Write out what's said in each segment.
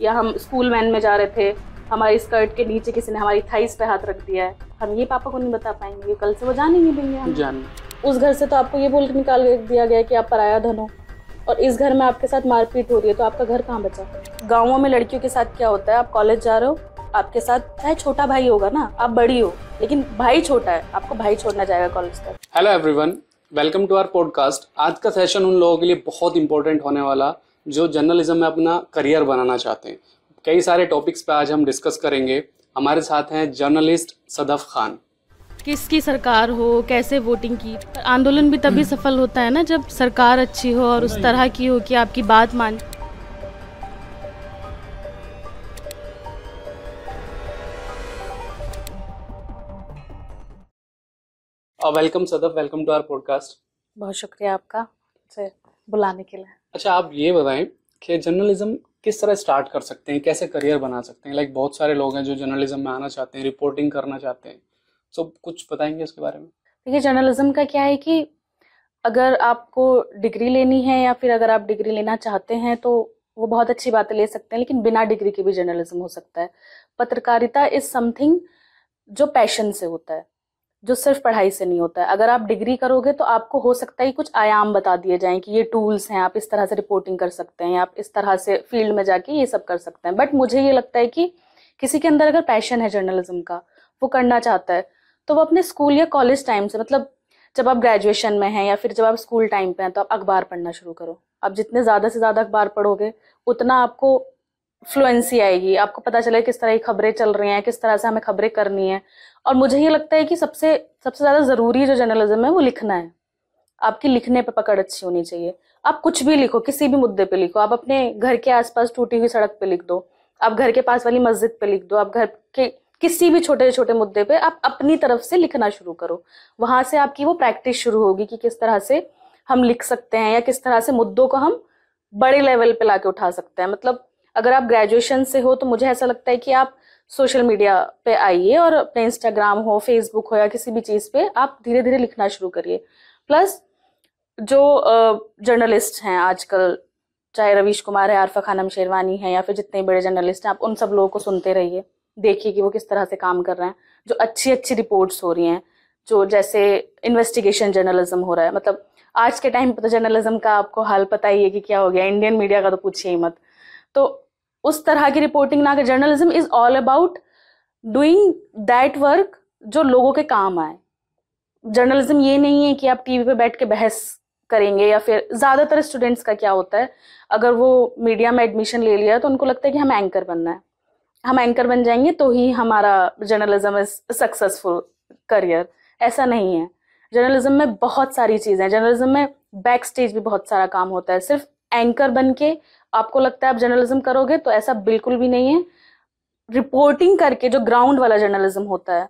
या हम school van में जा रहे थे हमारी स्कर्ट के नीचे किसी ने हमारी थाइस पे हाथ रख दिया है हम ये पापा को नहीं बता पाएंगे कल से वो जाने नहीं देंगे जान उस घर से तो आपको ये बोल निकाल दिया गया कि आप पराया धन हो और इस घर में आपके साथ मारपीट हो रही है तो आपका घर कहाँ बचा गाँवों में लड़कियों के साथ क्या होता है आप कॉलेज जा रहे हो आपके साथ चाहे छोटा भाई होगा ना आप बड़ी हो लेकिन भाई छोटा है आपको भाई छोड़ना जाएगा कॉलेज तक hello everyone welcome to our podcast आज का सेशन उन लोगों के लिए बहुत इंपॉर्टेंट होने वाला जो जर्नलिज्म में अपना करियर बनाना चाहते हैं कई सारे टॉपिक्स पे आज हम डिस्कस करेंगे हमारे साथ हैं जर्नलिस्ट सदफ खान किसकी सरकार हो कैसे वोटिंग की आंदोलन भी तभी हम्म। सफल होता है ना जब सरकार अच्छी हो और उस तरह की हो कि आपकी बात मान welcome Sadaf welcome to our podcast बहुत शुक्रिया आपका बुलाने के लिए अच्छा आप ये बताएं कि जर्नलिज्म किस तरह स्टार्ट कर सकते हैं कैसे करियर बना सकते हैं लाइक बहुत सारे लोग हैं जो जर्नलिज्म में आना चाहते हैं रिपोर्टिंग करना चाहते हैं सो कुछ बताएंगे उसके बारे में देखिए जर्नलिज्म का क्या है कि अगर आपको डिग्री लेनी है या फिर अगर आप डिग्री लेना चाहते हैं तो वो बहुत अच्छी बातें ले सकते हैं लेकिन बिना डिग्री के भी जर्नलिज्म हो सकता है पत्रकारिता इज समथिंग जो पैशन से होता है जो सिर्फ पढ़ाई से नहीं होता है अगर आप डिग्री करोगे तो आपको हो सकता है कुछ आयाम बता दिए जाएं कि ये टूल्स हैं आप इस तरह से रिपोर्टिंग कर सकते हैं आप इस तरह से फील्ड में जाके ये सब कर सकते हैं बट मुझे ये लगता है कि किसी के अंदर अगर पैशन है जर्नलिज्म का वो करना चाहता है तो वो अपने स्कूल या कॉलेज टाइम से मतलब जब आप ग्रेजुएशन में हैं या फिर जब आप स्कूल टाइम पे हैं तो आप अखबार पढ़ना शुरू करो आप जितने ज़्यादा से ज़्यादा अखबार पढ़ोगे उतना आपको फ्लुएंसी आएगी आपको पता चले किस तरह की खबरें चल रही हैं किस तरह से हमें खबरें करनी है और मुझे ये लगता है कि सबसे सबसे ज़्यादा ज़रूरी जो जर्नलिज्म है वो लिखना है आपकी लिखने पर पकड़ अच्छी होनी चाहिए आप कुछ भी लिखो किसी भी मुद्दे पर लिखो आप अपने घर के आसपास टूटी हुई सड़क पर लिख दो आप घर के पास वाली मस्जिद पर लिख दो आप घर के किसी भी छोटे छोटे मुद्दे पे आप अपनी तरफ से लिखना शुरू करो वहां से आपकी वो प्रैक्टिस शुरू होगी कि किस तरह से हम लिख सकते हैं या किस तरह से मुद्दों को हम बड़े लेवल पे लाके उठा सकते हैं मतलब अगर आप ग्रेजुएशन से हो तो मुझे ऐसा लगता है कि आप सोशल मीडिया पे आइए और अपने इंस्टाग्राम हो फेसबुक हो या किसी भी चीज़ पे आप धीरे धीरे लिखना शुरू करिए प्लस जो जर्नलिस्ट हैं आजकल चाहे रवीश कुमार है आरफा खानम शेरवानी है या फिर जितने बड़े जर्नलिस्ट हैं आप उन सब लोगों को सुनते रहिए देखिए कि वो किस तरह से काम कर रहे हैं जो अच्छी अच्छी रिपोर्ट्स हो रही हैं जो जैसे इन्वेस्टिगेशन जर्नलिज्म हो रहा है मतलब आज के टाइम पर तो जर्नलिज्म का आपको हाल पता ही है कि क्या हो गया इंडियन मीडिया का तो पूछिए ही मत तो उस तरह की रिपोर्टिंग ना कर journalism is all about doing that work जो लोगों के काम आए जर्नलिज्म ये नहीं है कि आप टीवी पे बैठ के बहस करेंगे या फिर ज़्यादातर स्टूडेंट्स का क्या होता है अगर वो मीडिया में एडमिशन ले लिया तो उनको लगता है कि हमें एंकर बनना है हम एंकर बन जाएंगे तो ही हमारा जर्नलिज्म इज सक्सेसफुल करियर ऐसा नहीं है जर्नलिज्म में बहुत सारी चीज़ें हैं जर्नलिज्म में बैक स्टेज भी बहुत सारा काम होता है सिर्फ एंकर बन के आपको लगता है आप जर्नलिज्म करोगे तो ऐसा बिल्कुल भी नहीं है रिपोर्टिंग करके जो ग्राउंड वाला जर्नलिज्म होता है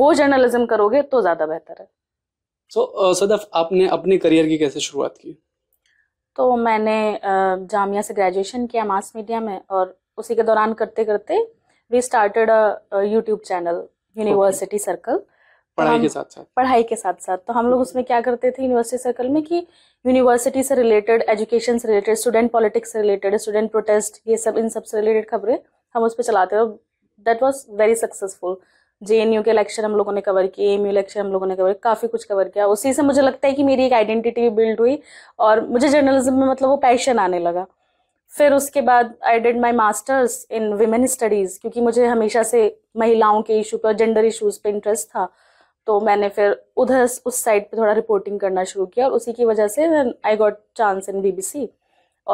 वो जर्नलिज्म करोगे तो ज़्यादा बेहतर है सो so, uh, सदफ आपने अपने करियर की कैसे शुरुआत की तो मैंने जामिया से ग्रेजुएशन किया मास मीडिया में और उसी के दौरान करते करते we started a YouTube channel university circle तो पढ़ाई के साथ साथ पढ़ाई के साथ साथ तो हम लोग उसमें क्या करते थे यूनिवर्सिटी सर्कल में कि यूनिवर्सिटी से रिलेटेड एजुकेशन से रिलेटेड स्टूडेंट पॉलिटिक्स से रिलेटेड स्टूडेंट प्रोटेस्ट ये सब इन सब से रिलेटेड खबरें हम उस पर चलाते थे that was very successful J N U के इलेक्शन हम लोगों ने कवर किए एम यू इलेक्शन हम लोगों ने कवर काफ़ी कुछ कवर किया उसी से मुझे लगता है कि मेरी एक आइडेंटिटी भी बिल्ड हुई और मुझे जर्नलिज्म में मतलब वो पैशन आने लगा फिर उसके बाद I did my masters in women studies क्योंकि मुझे हमेशा से महिलाओं के इशू पर जेंडर इशूज़ पर इंटरेस्ट था तो मैंने फिर उधर उस साइड पे थोड़ा रिपोर्टिंग करना शुरू किया और उसी की वजह से I got chance in BBC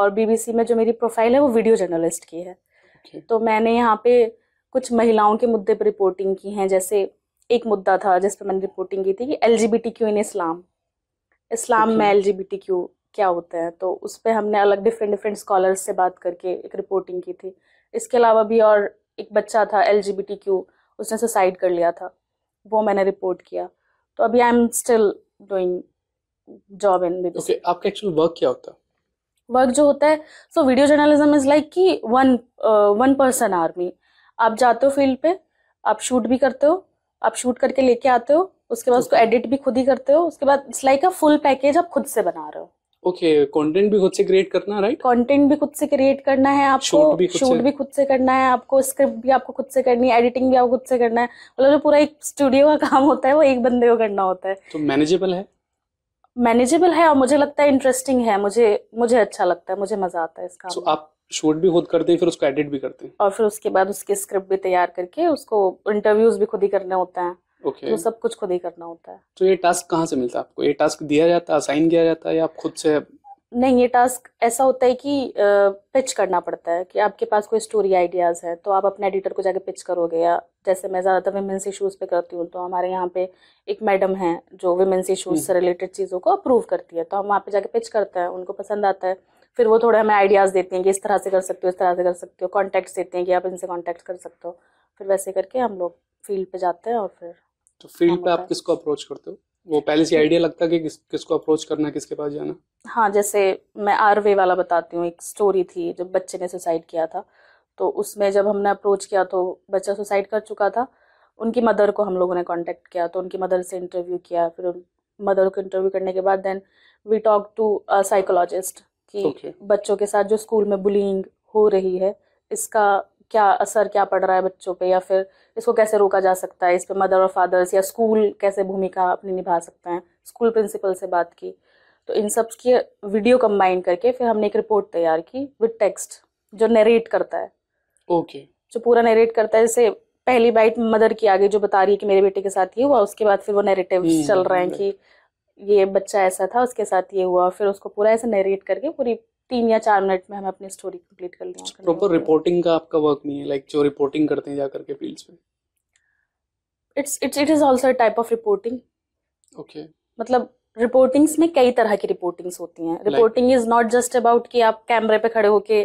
और बीबीसी में जो मेरी प्रोफाइल है वो वीडियो जर्नलिस्ट की है okay. तो मैंने यहाँ पे कुछ महिलाओं के मुद्दे पर रिपोर्टिंग की हैं जैसे एक मुद्दा था जिस पर मैंने रिपोर्टिंग की थी कि L G B T Q in Islam Islam okay. में L G B T Q क्या होता है तो उस पर हमने अलग डिफरेंट डिफरेंट स्कॉलर्स से बात करके एक रिपोर्टिंग की थी इसके अलावा भी और एक बच्चा था L G B T Q उसने सुसाइड कर लिया था वो मैंने रिपोर्ट किया तो अभी I am still doing job in okay आपका एक्चुअल वर्क क्या होता है वर्क जो होता है so video journalism is like कि वन वन पर्सन आर्मी आप जाते हो फील्ड पे आप शूट भी करते हो आप शूट करके लेके आते हो उसके बाद उसको एडिट भी खुद ही करते हो उसके बाद it's like a full package आप खुद से बना रहे हो ओके okay, कंटेंट भी खुद से क्रिएट करना राइट कंटेंट भी खुद से क्रिएट करना है आपको शूट भी, शूट भी खुद से करना है आपको स्क्रिप्ट भी आपको खुद से करनी है एडिटिंग भी आपको खुद से करना है मतलब जो पूरा एक स्टूडियो का काम होता है वो एक बंदे को करना होता है तो मैनेजेबल है मैनेजेबल है और मुझे लगता है इंटरेस्टिंग है मुझे मुझे अच्छा लगता है मुझे मजा आता है इसका so, आप शूट भी खुद करते हैं फिर उसको एडिट भी करते हैं और फिर उसके बाद उसकी स्क्रिप्ट भी तैयार करके उसको इंटरव्यूज भी खुद ही करने होते हैं okay. तो सब कुछ खुद ही करना होता है तो ये टास्क कहाँ से मिलता है आपको ये टास्क दिया जाता है असाइन किया जाता है या आप खुद से नहीं ये टास्क ऐसा होता है कि पिच करना पड़ता है कि आपके पास कोई स्टोरी आइडियाज़ है तो आप अपने एडिटर को जाके पिच करोगे या जैसे मैं ज़्यादातर वेमेंस इशूज़ पे करती हूँ तो हमारे यहाँ पे एक मैडम है जो वेमेंस हम्म। इशूज़ से रिलेटेड चीज़ों को अप्रूव करती है तो हम वहाँ पे जाके पिच करते हैं उनको पसंद आता है फिर वो थोड़े हमें आइडियाज़ देती हैं कि इस तरह से कर सकते हो इस तरह से कर सकते हो कॉन्टैक्ट्स देते हैं कि आप इनसे कॉन्टैक्ट कर सकते हो फिर वैसे करके हम लोग फील्ड पर जाते हैं और फिर तो फील्ड पे आप किसको अप्रोच करते हो वो पहले से आइडिया लगता है कि किस किसको अप्रोच करना किसके पास जाना हाँ जैसे मैं आरवे वाला बताती हूँ एक स्टोरी थी जब बच्चे ने सुसाइड किया था तो उसमें जब हमने अप्रोच किया तो बच्चा सुसाइड कर चुका था उनकी मदर को हम लोगों ने कांटेक्ट किया तो उनकी मदर से इंटरव्यू किया फिर मदर को इंटरव्यू करने के बाद then we talk to psychologist कि बच्चों के साथ जो स्कूल में बुलिंग हो रही है इसका क्या असर क्या पड़ रहा है बच्चों पे या फिर इसको कैसे रोका जा सकता है इस पर मदर और फादर्स या स्कूल कैसे भूमिका अपनी निभा सकते हैं स्कूल प्रिंसिपल से बात की तो इन सब की वीडियो कंबाइन करके फिर हमने एक रिपोर्ट तैयार की विद टेक्स्ट जो नरेट करता है ओके okay. जो पूरा नरेट करता है जैसे पहली बाइट मदर की आगे जो बता रही है कि मेरे बेटे के साथ ये हुआ उसके बाद फिर वो नेरेटिव हम्म, चल हम्म, रहे हैं हम्म। कि ये बच्चा ऐसा था उसके साथ ये हुआ फिर उसको पूरा ऐसा नरेट करके पूरी तीन या चार मिनट में हमें अपनी स्टोरी कंप्लीट कर लेना प्रॉपर रिपोर्टिंग का आपका वर्क नहीं है लाइक जो रिपोर्टिंग करते हैं जाकर के फील्ड्स में it's it's it is also type of reporting okay मतलब रिपोर्टिंग्स में कई तरह की रिपोर्टिंग्स होती हैं reporting is not just about कि आप कैमरे पे खड़े होके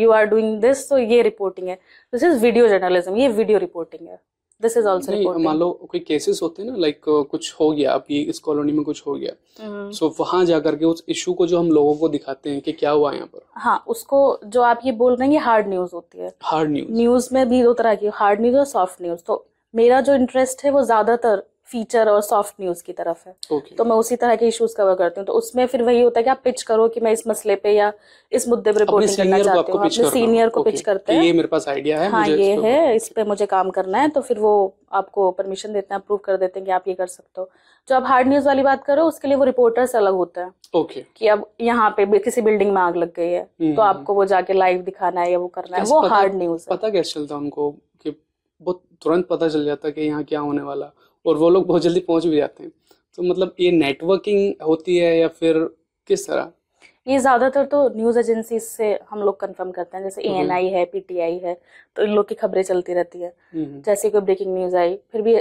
यू आर डूइंग दिस तो ये रिपोर्टिंग है दिस इज वीडियो जर्नलिज्म ये वीडियो रिपोर्टिंग है दिस इज आल्सो मान लो कोई केसेस होते हैं ना लाइक कुछ हो गया अभी इस कॉलोनी में कुछ हो गया सो हम्म। so, वहां जाकर के उस इशू को जो हम लोगों को दिखाते हैं कि क्या हुआ यहाँ पर हाँ उसको जो आप ये बोल रहे हैं ये हार्ड न्यूज होती है हार्ड न्यूज न्यूज में भी दो तरह की हार्ड न्यूज और सॉफ्ट न्यूज तो मेरा जो इंटरेस्ट है वो ज्यादातर फीचर और सॉफ्ट न्यूज की तरफ है okay. तो मैं उसी तरह के इश्यूज कवर करती हूँ तो उसमें फिर वही होता है कि आप पिच करो कि मैं इस मसले पे या इस मुद्दे पे रिपोर्टिंग करना चाहती हूँ अपने सीनियर को पिच करते तो हैं ये मेरे पास आइडिया है हाँ मुझे ये है इस पे मुझे काम करना है तो फिर वो आपको परमिशन देते हैं अप्रूव कर देते हैं कि आप ये कर सकते हो जो आप हार्ड न्यूज वाली बात करो उसके लिए वो रिपोर्टर्स अलग होते हैं ओके कि अब यहाँ पे किसी बिल्डिंग में आग लग गई है हम्म, तो हम्म। आपको वो जाके लाइव दिखाना है या वो करना है वो हार्ड न्यूज पता कैसे चलता उनको बहुत तुरंत पता चल जाता है कि यहाँ क्या होने वाला और वो लोग बहुत जल्दी पहुंच भी जाते हैं तो मतलब ये नेटवर्किंग होती है या फिर किस तरह ये ज़्यादातर तो न्यूज़ एजेंसी से हम लोग कंफर्म करते हैं जैसे ए हम्म। है पीटीआई है तो इन लोग की खबरें चलती रहती है हम्म, हम्म। जैसे कोई ब्रेकिंग न्यूज़ आई फिर भी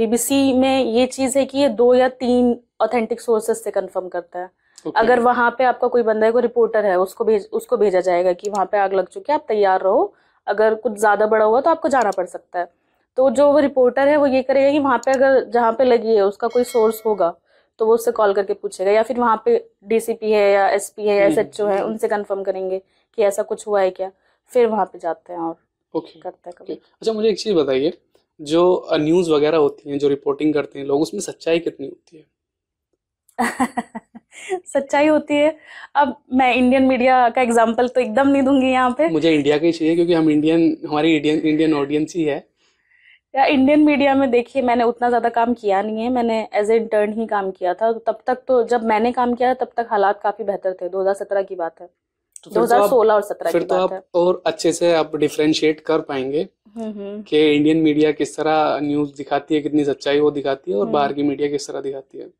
बीबीसी में ये चीज़ है कि ये दो या तीन ऑथेंटिक सोर्सेस से कंफर्म करता है okay. अगर वहाँ पे आपका कोई बंदा है कोई रिपोर्टर है उसको भेज उसको भेजा जाएगा कि वहाँ पे आग लग चुकी है आप तैयार रहो अगर कुछ ज़्यादा बड़ा हुआ तो आपको जाना पड़ सकता है तो जो वो रिपोर्टर है वो ये करेगा कि वहाँ पे अगर जहाँ पे लगी है उसका कोई सोर्स होगा तो वो उससे कॉल करके पूछेगा या फिर वहाँ पे डीसीपी है या एसपी है या एस एच ओ है हम्म। उनसे कंफर्म करेंगे कि ऐसा कुछ हुआ है क्या फिर वहाँ पे जाते हैं और ओके करते हैं कभी अच्छा मुझे एक चीज़ बताइए जो न्यूज़ वगैरह होती हैं जो रिपोर्टिंग करते हैं लोग उसमें सच्चाई कितनी होती है सच्चाई होती है अब मैं इंडियन मीडिया का एग्जाम्पल तो एकदम नहीं दूंगी यहाँ पे मुझे इंडिया का ही चाहिए क्योंकि हम इंडियन हमारी इंडियन इंडियन ऑडियंस ही है या इंडियन मीडिया में देखिए मैंने उतना ज़्यादा काम किया नहीं है मैंने एज ए इंटर्न ही काम किया था तो तब तक तो जब मैंने काम किया तब तक हालात काफ़ी बेहतर थे 2017 की बात है तो तो दो हजार सोलह और सत्रह फिर की तो बात आप है। और अच्छे से आप डिफ्रेंशिएट कर पाएंगे हम्म, हम्म। कि इंडियन मीडिया किस तरह न्यूज़ दिखाती है कितनी सच्चाई वो दिखाती है और हम्म। बाहर की मीडिया किस तरह दिखाती है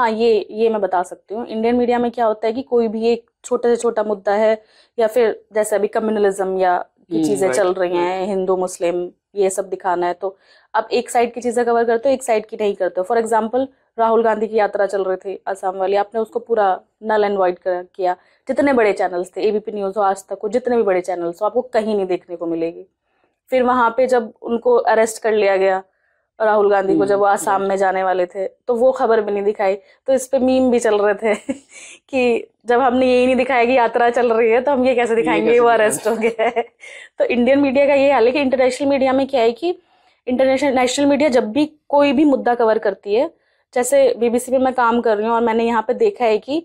हाँ ये ये मैं बता सकती हूँ इंडियन मीडिया में क्या होता है कि कोई भी एक छोटा से छोटा मुद्दा है या फिर जैसे अभी कम्युनलिज्म या चीज़ें चल रही हैं हिंदू मुस्लिम ये सब दिखाना है तो आप एक साइड की चीज़ें कवर करते हो एक साइड की नहीं करते हो फॉर एग्जाम्पल राहुल गांधी की यात्रा चल रही थी असम वाली आपने उसको पूरा नल एंड वाइड किया जितने बड़े चैनल्स थे एबीपी न्यूज़ हो आज तक हो जितने भी बड़े चैनल्स हो आपको कहीं नहीं देखने को मिलेगी फिर वहाँ पे जब उनको अरेस्ट कर लिया गया राहुल गांधी को हम्म, जब वो आसाम हम्म। में जाने वाले थे तो वो खबर भी नहीं दिखाई तो इस पे मीम भी चल रहे थे कि जब हमने यही नहीं दिखाया कि यात्रा चल रही है तो हम ये कैसे दिखाएंगे ये वो अरेस्ट हो गया है तो इंडियन मीडिया का ये हाल है कि इंटरनेशनल मीडिया में क्या है कि इंटरनेशनल नेशनल मीडिया जब भी कोई भी मुद्दा कवर करती है जैसे बीबीसी में मैं काम कर रही हूँ और मैंने यहाँ पे देखा है कि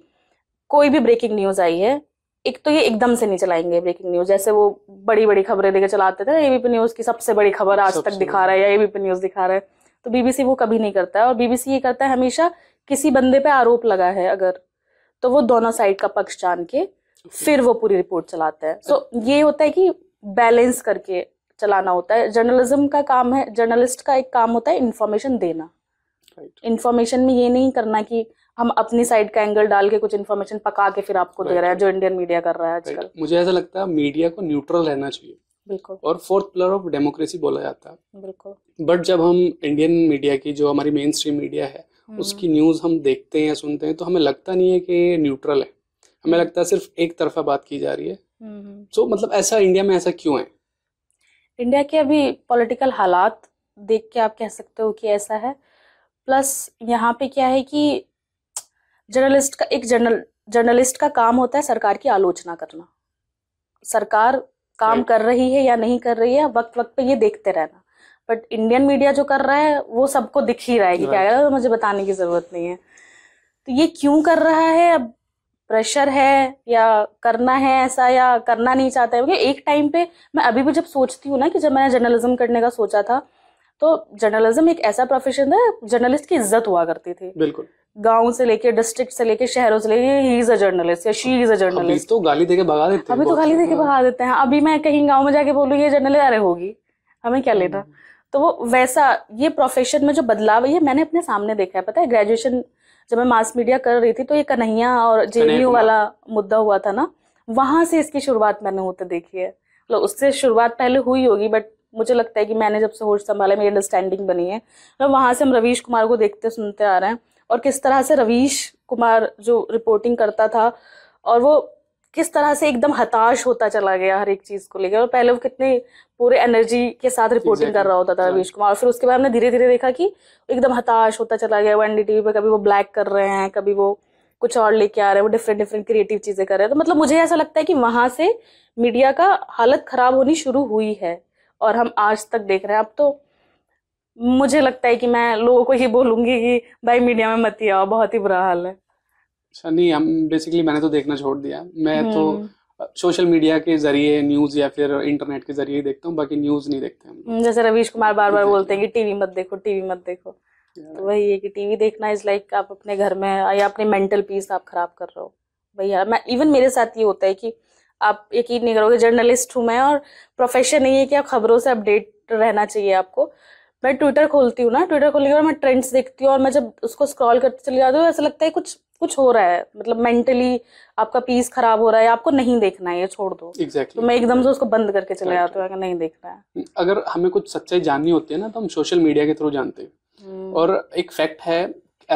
कोई भी ब्रेकिंग न्यूज़ आई है एक तो ये एकदम से नहीं चलाएंगे ब्रेकिंग न्यूज जैसे वो बड़ी बड़ी खबरें देकर चलाते थे एबीपी न्यूज की सबसे बड़ी खबर आज तक दिखा रहा है या एबीपी न्यूज दिखा रहा है तो बीबीसी वो कभी नहीं करता है और बीबीसी ये करता है हमेशा किसी बंदे पे आरोप लगा है अगर तो वो दोनों साइड का पक्ष जान के फिर वो पूरी रिपोर्ट चलाता है सो ये होता है कि बैलेंस करके चलाना होता है जर्नलिज्म का काम है जर्नलिस्ट का एक काम होता है इन्फॉर्मेशन देना इन्फॉर्मेशन में ये नहीं करना कि हम अपनी साइड का एंगल डाल के कुछ इन्फॉर्मेशन पका के फिर आपको दे रहा है जो इंडियन मीडिया कर रहा है आजकल मुझे ऐसा लगता है मीडिया को न्यूट्रल रहना चाहिए बिल्कुल और फोर्थ पिलर ऑफ डेमोक्रेसी बोला जाता है बिल्कुल बट जब हम इंडियन मीडिया की जो हमारी मेन स्ट्रीम मीडिया है हम्म। उसकी न्यूज़ हम देखते हैं या सुनते हैं तो हमें लगता नहीं है कि न्यूट्रल है हमें हम्म। लगता है सिर्फ एक तरफा बात की जा रही है सो हम्म, so, मतलब ऐसा इंडिया में ऐसा क्यों है इंडिया के अभी पॉलिटिकल हालात देख के आप कह सकते हो कि ऐसा है प्लस यहाँ पे क्या है कि जर्नलिस्ट का एक जर्नल जर्नलिस्ट का काम होता है सरकार की आलोचना करना सरकार काम कर रही है या नहीं कर रही है वक्त वक्त पे ये देखते रहना बट इंडियन मीडिया जो कर रहा है वो सबको दिख ही रहा है कि क्या कर रहा है मुझे बताने की जरूरत नहीं है तो ये क्यों कर रहा है अब प्रेशर है या करना है ऐसा या करना नहीं चाहता है क्योंकि एक टाइम पे मैं अभी भी जब सोचती हूँ ना कि जब मैंने जर्नलिज्म करने का सोचा था तो जर्नलिज्म एक ऐसा प्रोफेशन था जर्नलिस्ट की इज्जत हुआ करती थी बिल्कुल गांव से लेके डिस्ट्रिक्ट से लेके शहरों से लेके ही इज अ जर्नलिस्ट या शी इज अ जर्नलिस्ट तो गाली देके भगा देते हैं अभी तो गाली देके भगा देते हैं अभी मैं कहीं गाँव में जाके बोलूँ ये जर्नलिस्ट अरे होगी हमें क्या लेना हम्म। तो वो वैसा ये प्रोफेशन में जो बदलाव है मैंने अपने सामने देखा है पता है ग्रेजुएशन जब मैं मास मीडिया कर रही थी तो ये कन्हैया और जेएनयू वाला मुद्दा हुआ था ना वहां से इसकी शुरुआत मैंने होते देखी है मतलब उससे शुरुआत पहले हुई होगी बट मुझे लगता है कि मैंने जब से होश संभाला मेरी अंडरस्टैंडिंग बनी है तो वहाँ से हम रवीश कुमार को देखते सुनते आ रहे हैं और किस तरह से रवीश कुमार जो रिपोर्टिंग करता था और वो किस तरह से एकदम हताश होता चला गया हर एक चीज़ को लेकर और पहले वो कितने पूरे एनर्जी के साथ रिपोर्टिंग कर रहा होता था रवीश कुमार और फिर उसके बाद हमने धीरे धीरे देखा कि एकदम हताश होता चला गया वो एन पर कभी वो ब्लैक कर रहे हैं कभी वो कुछ और लेके आ रहे हैं वो डिफरेंट डिफरेंट क्रिएटिव चीज़ें कर रहे हैं तो मतलब मुझे ऐसा लगता है कि वहाँ से मीडिया का हालत ख़राब होनी शुरू हुई है और हम आज तक देख रहे हैं अब तो मुझे लगता है कि मैं लोगों को ही बोलूंगी कि भाई मीडिया में मत ही आओ बहुत ही बुरा हाल है अच्छा नहीं हम बेसिकली मैंने तो देखना छोड़ दिया मैं तो सोशल हम्म। मीडिया के जरिए न्यूज या फिर इंटरनेट के जरिए देखता हूँ बाकी न्यूज नहीं देखते हम जैसे रवीश कुमार बार बार बोलते हैं कि टीवी मत देखो टीवी मत देखो तो वही है कि टीवी देखना इज लाइक आप अपने घर में या अपने मेंटल पीस आप खराब कर रहे हो भैया मैं इवन मेरे साथ ये होता है कि आप यकीन नहीं करोगे जर्नलिस्ट हूँ मैं और प्रोफेशन नहीं है कि आप खबरों से अपडेट रहना चाहिए आपको मैं ट्विटर खोलती हूँ ना ट्विटर खोलने के बाद मैं ट्रेंड्स देखती हूँ और मैं जब उसको स्क्रॉल करते चली जाती हूँ ऐसा लगता है कुछ कुछ हो रहा है मतलब मेंटली आपका पीस खराब हो रहा है आपको नहीं देखना है ये छोड़ दो exactly. तो मैं एकदम से उसको बंद करके चले जाती हूँ नहीं देखना है हम्म, अगर हमें कुछ सच्चाई जाननी होती है ना तो हम सोशल मीडिया के थ्रू जानते हैं हम्म। और एक फैक्ट है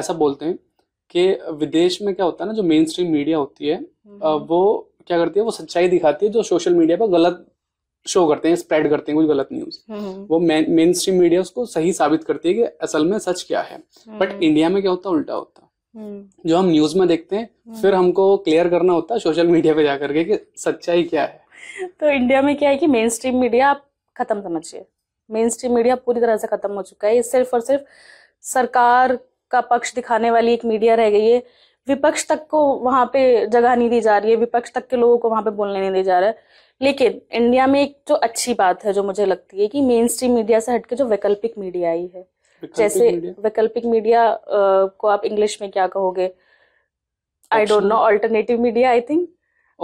ऐसा बोलते हैं कि विदेश में क्या होता है ना जो मेन स्ट्रीम मीडिया होती है हम्म। वो क्या करती है वो सच्चाई दिखाती है जो सोशल मीडिया पर गलत शो करते हैं स्प्रेड करते हैं कुछ गलत न्यूज हम्म, हम्म। वो मेन स्ट्रीम मीडिया उसको सही साबित करती है कि असल में सच क्या है बट इंडिया हम्म। में क्या होता है उल्टा होता जो हम न्यूज में देखते हैं फिर हमको क्लियर करना होता है सोशल मीडिया पे जाकर के कि सच्चाई क्या है तो इंडिया में क्या है कि मेन स्ट्रीम मीडिया आप खत्म समझिए मेन स्ट्रीम मीडिया पूरी तरह से खत्म हो चुका है ये सिर्फ और सिर्फ सरकार का पक्ष दिखाने वाली एक मीडिया रह गई है विपक्ष तक को वहाँ पे जगह नहीं दी जा रही है विपक्ष तक के लोगों को वहाँ पे बोलने नहीं दी जा रहा है लेकिन इंडिया में एक जो अच्छी बात है जो मुझे लगती है कि मेन स्ट्रीम मीडिया से हटके जो वैकल्पिक मीडिया आई है जैसे वैकल्पिक मीडिया को आप इंग्लिश में क्या कहोगे I don't know alternative media I think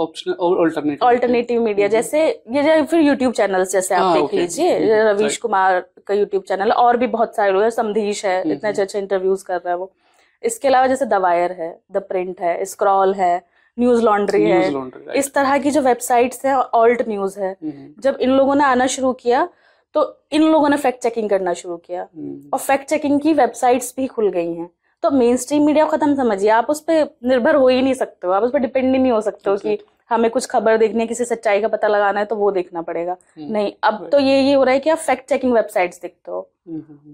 alternative media जैसे ये फिर यूट्यूब चैनल जैसे आप हाँ, देख लीजिए रवीश कुमार का यूट्यूब चैनल और भी बहुत सारे लोग हैं समधीश है mm-hmm. इतने अच्छे अच्छे इंटरव्यूज कर रहा है वो इसके अलावा जैसे द वायर है द प्रिंट है स्क्रॉल है न्यूज लॉन्ड्री है इस तरह की जो वेबसाइट्स है ऑल्ट न्यूज है जब इन लोगों ने आना शुरू किया तो इन लोगों ने फैक्ट चेकिंग करना शुरू किया हम्म, हम्म। और फैक्ट चेकिंग की वेबसाइट्स भी खुल गई हैं तो मेन स्ट्रीम मीडिया को खत्म समझिए आप उस पर निर्भर हो ही नहीं सकते हो आप उस पर डिपेंड ही नहीं हो सकते हो कि हमें कुछ खबर देखनी है किसी सच्चाई का पता लगाना है तो वो देखना पड़ेगा हम्म, नहीं अब तो ये ये हो रहा है कि आप फैक्ट चेकिंग वेबसाइट्स देखते हो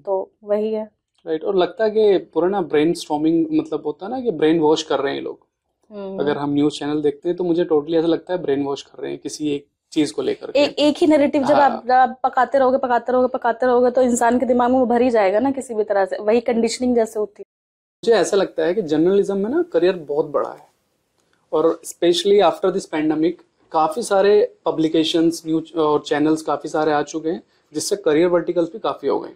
तो वही है राइट और लगता है कि पुराना ब्रेन स्टॉमिंग मतलब होता है ना कि ब्रेन वॉश कर रहे हैं लोग हम्म। अगर हम न्यूज चैनल देखते हैं तो मुझे टोटली ऐसा लगता है ब्रेन वॉश कर रहे हैं किसी एक चीज को लेकर ए- एक ही नैरेटिव जब आप हाँ। जब आप पकाते रहोगे पकाते रहोगे पकाते रहोगे तो इंसान के दिमाग में भर ही जाएगा ना किसी भी तरह से वही कंडीशनिंग जैसे होती है मुझे ऐसा लगता है कि जर्नलिज्म में ना करियर बहुत बड़ा है और स्पेशली आफ्टर दिस पैंडमिक काफ़ी सारे पब्लिकेशंस न्यूज और चैनल्स काफ़ी सारे आ चुके हैं जिससे करियर वर्टिकल्स भी काफ़ी हो गए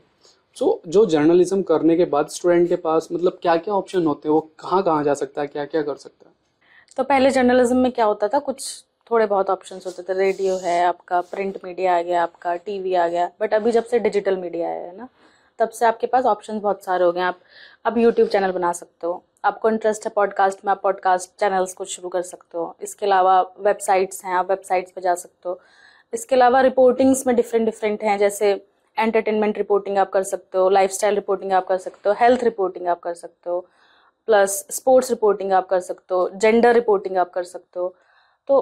सो so, जो जर्नलिज्म करने के बाद स्टूडेंट के पास मतलब क्या क्या ऑप्शन होते हैं वो कहाँ कहाँ जा सकता है क्या क्या कर सकता है तो पहले जर्नलिज्म में क्या होता था कुछ थोड़े बहुत ऑप्शंस होते थे रेडियो है आपका प्रिंट मीडिया आ गया आपका टीवी आ गया बट अभी जब से डिजिटल मीडिया आया है ना तब से आपके पास ऑप्शन बहुत सारे हो गए आप अब यूट्यूब चैनल बना सकते हो आपको इंटरेस्ट है पॉडकास्ट में आप पॉडकास्ट चैनल्स को शुरू कर सकते हो इसके अलावा वेबसाइट्स हैं आप वेबसाइट्स पर जा सकते हो इसके अलावा रिपोर्टिंग्स में डिफरेंट डिफरेंट हैं जैसे एंटरटेनमेंट रिपोर्टिंग आप कर सकते हो लाइफस्टाइल रिपोर्टिंग आप कर सकते हो हेल्थ रिपोर्टिंग आप कर सकते हो प्लस स्पोर्ट्स रिपोर्टिंग आप कर सकते हो जेंडर रिपोर्टिंग आप कर सकते हो तो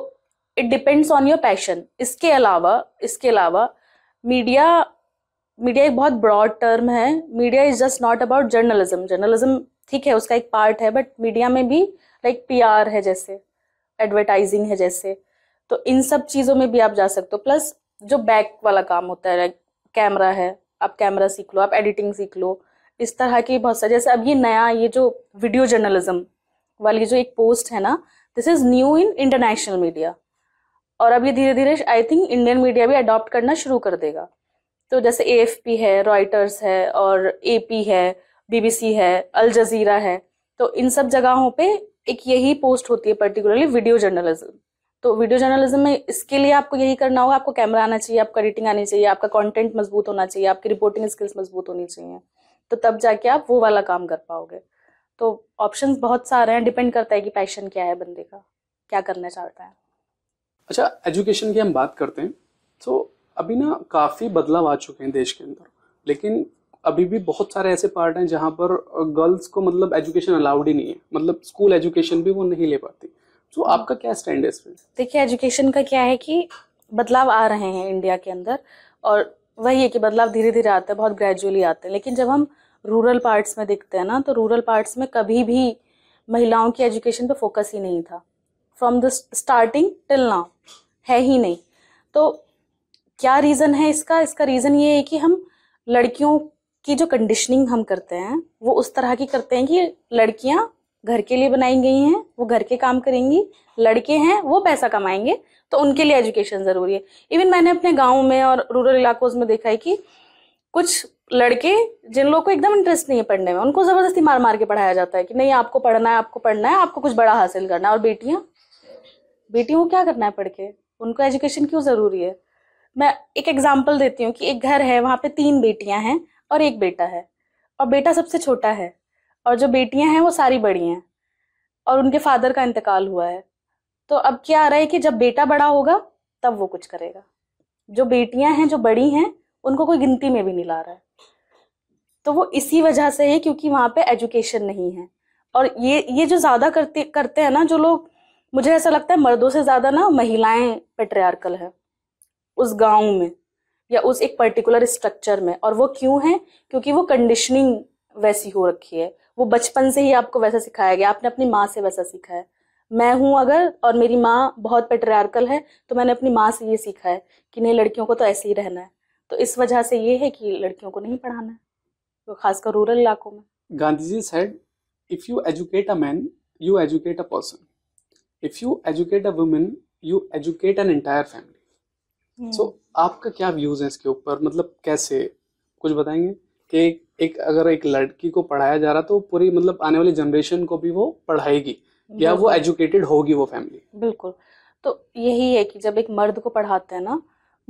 it depends on your passion इसके अलावा इसके अलावा मीडिया मीडिया एक बहुत ब्रॉड टर्म है media is just not about journalism journalism ठीक है उसका एक पार्ट है बट मीडिया में भी लाइक पी आर है जैसे एडवर्टाइजिंग है जैसे तो इन सब चीज़ों में भी आप जा सकते हो प्लस जो बैक वाला काम होता है लाइक कैमरा है आप कैमरा सीख लो आप एडिटिंग सीख लो इस तरह की बहुत सारी जैसे अब ये नया ये जो वीडियो जर्नलिज्म वाली जो एक पोस्ट है ना this is new in international media और अब ये धीरे धीरे आई थिंक इंडियन मीडिया भी अडॉप्ट करना शुरू कर देगा तो जैसे ए है रॉयटर्स है और ए है बीबीसी है अल जजीरा है तो इन सब जगहों पे एक यही पोस्ट होती है पर्टिकुलरली वीडियो जर्नलिज्म तो वीडियो जर्नलिज्म में इसके लिए आपको यही करना होगा आपको कैमरा आना चाहिए आपका एडिटिंग आनी चाहिए आपका कंटेंट मजबूत होना चाहिए आपकी रिपोर्टिंग स्किल्स मजबूत होनी चाहिए तो तब जाके आप वो वाला काम कर पाओगे तो ऑप्शन बहुत सारे हैं डिपेंड करता है कि पैशन क्या है बंदे का क्या करना चाहता है अच्छा एजुकेशन की हम बात करते हैं तो अभी ना काफ़ी बदलाव आ चुके हैं देश के अंदर लेकिन अभी भी बहुत सारे ऐसे पार्ट हैं जहाँ पर गर्ल्स को मतलब एजुकेशन अलाउड ही नहीं है मतलब स्कूल एजुकेशन भी वो नहीं ले पाती तो आपका क्या स्टैंड है इसमें देखिए एजुकेशन का क्या है कि बदलाव आ रहे हैं इंडिया के अंदर और वही है कि बदलाव धीरे धीरे आता है बहुत ग्रेजुअली आते हैं लेकिन जब हम रूरल पार्ट्स में देखते हैं ना तो रूरल पार्ट्स में कभी भी महिलाओं की एजुकेशन पर फोकस ही नहीं था from the starting till now है ही नहीं तो क्या रीज़न है इसका इसका रीज़न ये है कि हम लड़कियों की जो कंडीशनिंग हम करते हैं वो उस तरह की करते हैं कि लड़कियां घर के लिए बनाई गई हैं वो घर के काम करेंगी लड़के हैं वो पैसा कमाएंगे तो उनके लिए एजुकेशन ज़रूरी है इवन मैंने अपने गाँव में और रूरल इलाकों में देखा है कि कुछ लड़के जिन लोगों को एकदम इंटरेस्ट नहीं है पढ़ने में उनको ज़बरदस्ती मार मार के पढ़ाया जाता है कि नहीं आपको पढ़ना है आपको पढ़ना है आपको कुछ बड़ा हासिल करना है और बेटियाँ बेटियों को क्या करना है पढ़ के उनको एजुकेशन क्यों ज़रूरी है मैं एक एग्जाम्पल देती हूँ कि एक घर है वहाँ पे तीन बेटियाँ हैं और एक बेटा है और बेटा सबसे छोटा है और जो बेटियां हैं वो सारी बड़ी हैं और उनके फादर का इंतकाल हुआ है तो अब क्या आ रहा है कि जब बेटा बड़ा होगा तब वो कुछ करेगा जो बेटियां हैं जो बड़ी हैं उनको कोई गिनती में भी नहीं ला रहा है तो वो इसी वजह से है क्योंकि वहाँ पे एजुकेशन नहीं है और ये ये जो ज़्यादा करते करते हैं ना जो लोग मुझे ऐसा लगता है मर्दों से ज़्यादा ना महिलाएं पेट्रियार्कल है उस गांव में या उस एक पर्टिकुलर स्ट्रक्चर में और वो क्यों है क्योंकि वो कंडीशनिंग वैसी हो रखी है वो बचपन से ही आपको वैसा सिखाया गया आपने अपनी माँ से वैसा सीखा है मैं हूँ अगर और मेरी माँ बहुत पेट्रियार्कल है तो मैंने अपनी माँ से ये सीखा है कि नहीं लड़कियों को तो ऐसे ही रहना है तो इस वजह से ये है कि लड़कियों को नहीं पढ़ाना है तो खासकर रूरल इलाकों में Gandhi ji said if you educate a man you educate a person if you educate a women you educate an entire family so आपका क्या व्यूज है इसके ऊपर मतलब कैसे कुछ बताएंगे कि एक अगर एक लड़की को पढ़ाया जा रहा तो पूरी मतलब आने वाली जनरेशन को भी वो पढ़ाएगी या वो एजुकेटेड होगी वो फैमिली बिल्कुल तो यही है कि जब एक मर्द को पढ़ाते हैं ना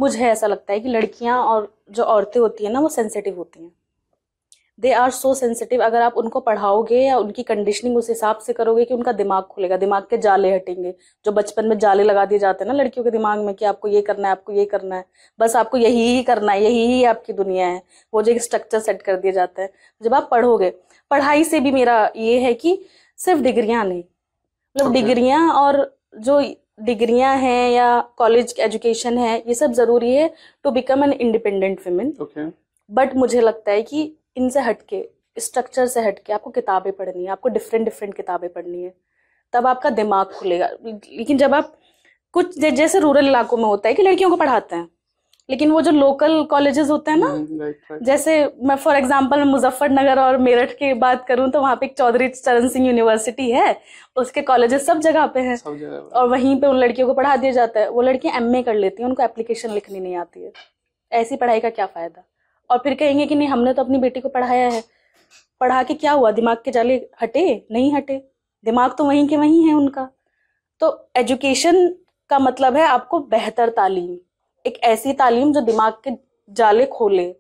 मुझे ऐसा लगता है कि लड़कियां और जो औरतें होती हैं ना वो सेंसिटिव होती हैं दे आर सो सेंसिटिव अगर आप उनको पढ़ाओगे या उनकी कंडीशनिंग उस हिसाब से करोगे कि उनका दिमाग खुलेगा दिमाग के जाले हटेंगे जो बचपन में जाले लगा दिए जाते हैं ना लड़कियों के दिमाग में कि आपको ये करना है आपको ये करना है बस आपको यही ही करना है यही ही आपकी दुनिया है वो जो एक स्ट्रक्चर सेट कर दिया जाता है जब आप पढ़ोगे पढ़ाई से भी मेरा ये है कि सिर्फ डिग्रियाँ नहीं मतलब okay. डिग्रियाँ और जो डिग्रियां हैं या कॉलेज एजुकेशन है ये सब जरूरी है to become an independent women but मुझे लगता है कि इनसे हट के स्ट्रक्चर से हट के आपको किताबें पढ़नी है आपको डिफरेंट डिफरेंट किताबें पढ़नी है तब आपका दिमाग खुलेगा लेकिन जब आप कुछ जैसे रूरल इलाकों में होता है कि लड़कियों को पढ़ाते हैं लेकिन वो जो लोकल कॉलेजेस होते हैं ना हम्म, जैसे मैं फॉर एग्जांपल मुजफ्फरनगर और मेरठ की बात करूं तो वहाँ पे एक चौधरी चरण सिंह यूनिवर्सिटी है उसके कॉलेजेस सब जगह पे हैं और वहीं पे उन लड़कियों को पढ़ा दिया जाता है वो लड़कियां एमए कर लेती हैं उनको एप्लीकेशन लिखनी नहीं आती है ऐसी पढ़ाई का क्या फ़ायदा और फिर कहेंगे कि नहीं हमने तो अपनी बेटी को पढ़ाया है पढ़ा के क्या हुआ दिमाग के जाले हटे नहीं हटे दिमाग तो वहीं के वहीं है उनका तो एजुकेशन का मतलब है आपको बेहतर तालीम एक ऐसी तालीम जो दिमाग के जाले खोले